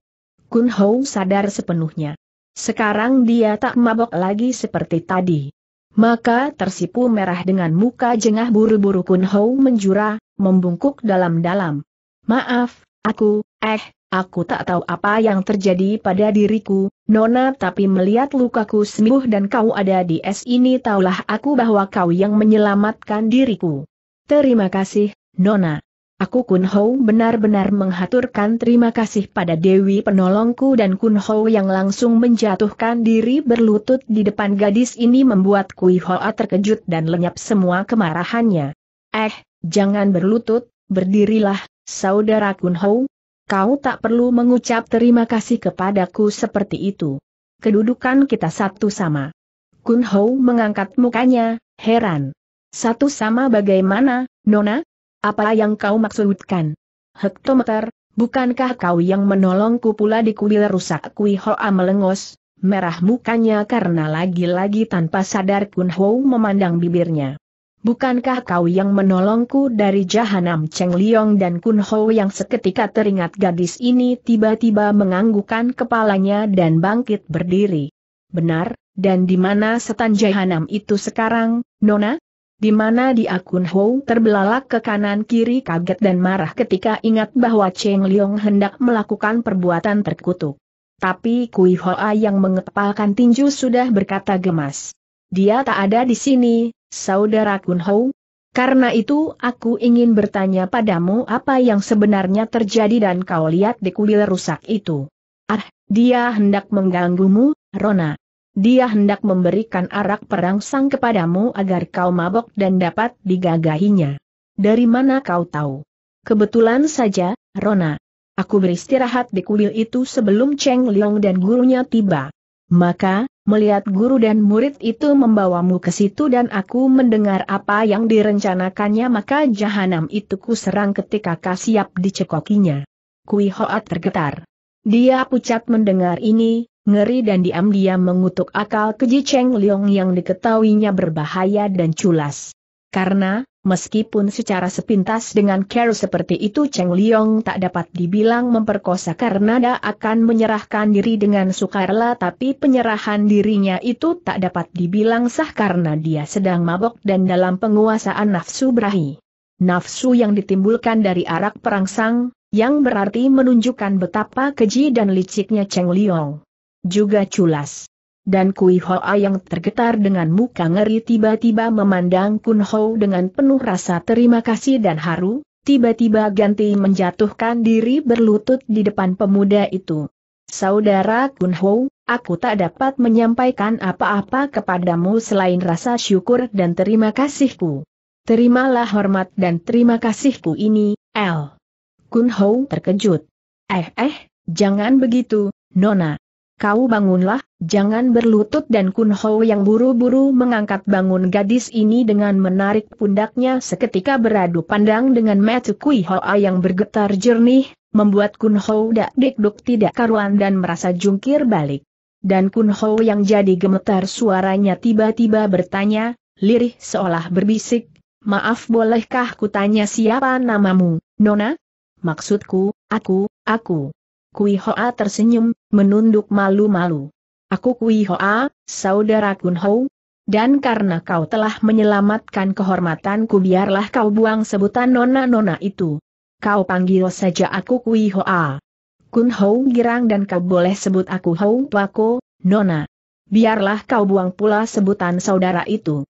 Kun Ho sadar sepenuhnya. Sekarang dia tak mabok lagi seperti tadi. Maka tersipu merah dengan muka jengah buru-buru Kun Ho menjura, membungkuk dalam-dalam. Maaf, aku, eh, aku tak tahu apa yang terjadi pada diriku, Nona tapi melihat lukaku sembuh dan kau ada di es ini taulah aku bahwa kau yang menyelamatkan diriku. Terima kasih, Nona. Aku Kun Hou benar-benar menghaturkan terima kasih pada Dewi penolongku dan Kun Hou yang langsung menjatuhkan diri berlutut di depan gadis ini membuat Kui Hoa terkejut dan lenyap semua kemarahannya. Eh, jangan berlutut, berdirilah, Saudara Hou, kau tak perlu mengucap terima kasih kepadaku seperti itu. Kedudukan kita satu sama. Hou mengangkat mukanya, heran. Satu sama bagaimana, Nona? Apa yang kau maksudkan? Hektometer, bukankah kau yang menolongku pula di kuil rusak Kui Hoa melengos, merah mukanya karena lagi-lagi tanpa sadar Kun Ho memandang bibirnya. Bukankah kau yang menolongku dari jahanam Cheng Liong dan Kun Ho yang seketika teringat gadis ini tiba-tiba menganggukkan kepalanya dan bangkit berdiri? Benar, dan di mana setan jahanam itu sekarang, Nona? Di mana di akun Ho terbelalak ke kanan kiri kaget dan marah ketika ingat bahwa Cheng Liong hendak melakukan perbuatan terkutuk. Tapi Kui Hoa yang mengepalkan tinju sudah berkata gemas. Dia tak ada di sini, saudara Kunhou. Karena itu aku ingin bertanya padamu apa yang sebenarnya terjadi dan kau lihat di kuil rusak itu. Ah, dia hendak mengganggumu, Rona. Dia hendak memberikan arak perangsang kepadamu agar kau mabok dan dapat digagahinya. Dari mana kau tahu? Kebetulan saja, Rona. Aku beristirahat di kuil itu sebelum Cheng Liang dan gurunya tiba. Maka, melihat guru dan murid itu membawamu ke situ dan aku mendengar apa yang direncanakannya maka jahanam itu ku serang ketika kau siap dicekokinya. Kui Hoat tergetar. Dia pucat mendengar ini, ngeri dan diam-diam mengutuk akal keji Cheng Leong yang diketahuinya berbahaya dan culas. Karena, Meskipun secara sepintas dengan care seperti itu Cheng Liong tak dapat dibilang memperkosa karena dia akan menyerahkan diri dengan sukarela tapi penyerahan dirinya itu tak dapat dibilang sah karena dia sedang mabok dan dalam penguasaan nafsu berahi. Nafsu yang ditimbulkan dari arak perangsang, yang berarti menunjukkan betapa keji dan liciknya Cheng Liong. Juga culas dan Kui Hoa yang tergetar dengan muka ngeri tiba-tiba memandang Kun Ho dengan penuh rasa terima kasih dan haru, tiba-tiba ganti menjatuhkan diri berlutut di depan pemuda itu. Saudara Kun Ho, aku tak dapat menyampaikan apa-apa kepadamu selain rasa syukur dan terima kasihku. Terimalah hormat dan terima kasihku ini, L. Kun Ho terkejut. Eh eh, jangan begitu, Nona. Kau bangunlah, jangan berlutut dan Kun Ho yang buru-buru mengangkat bangun gadis ini dengan menarik pundaknya seketika beradu pandang dengan Matthew Kui Hoa yang bergetar jernih, membuat Kun Ho dak dikduk tidak karuan dan merasa jungkir balik. Dan Kun Ho yang jadi gemetar suaranya tiba-tiba bertanya, lirih seolah berbisik, Maaf bolehkah kutanya siapa namamu, Nona? Maksudku, aku, aku. Kui Hoa tersenyum, menunduk malu-malu. Aku Kui Hoa, saudara Kun Hou, dan karena kau telah menyelamatkan kehormatanku biarlah kau buang sebutan nona-nona itu. Kau panggil saja aku Kui Hoa. Kun Hou girang dan kau boleh sebut aku Hou Pako, nona. Biarlah kau buang pula sebutan saudara itu.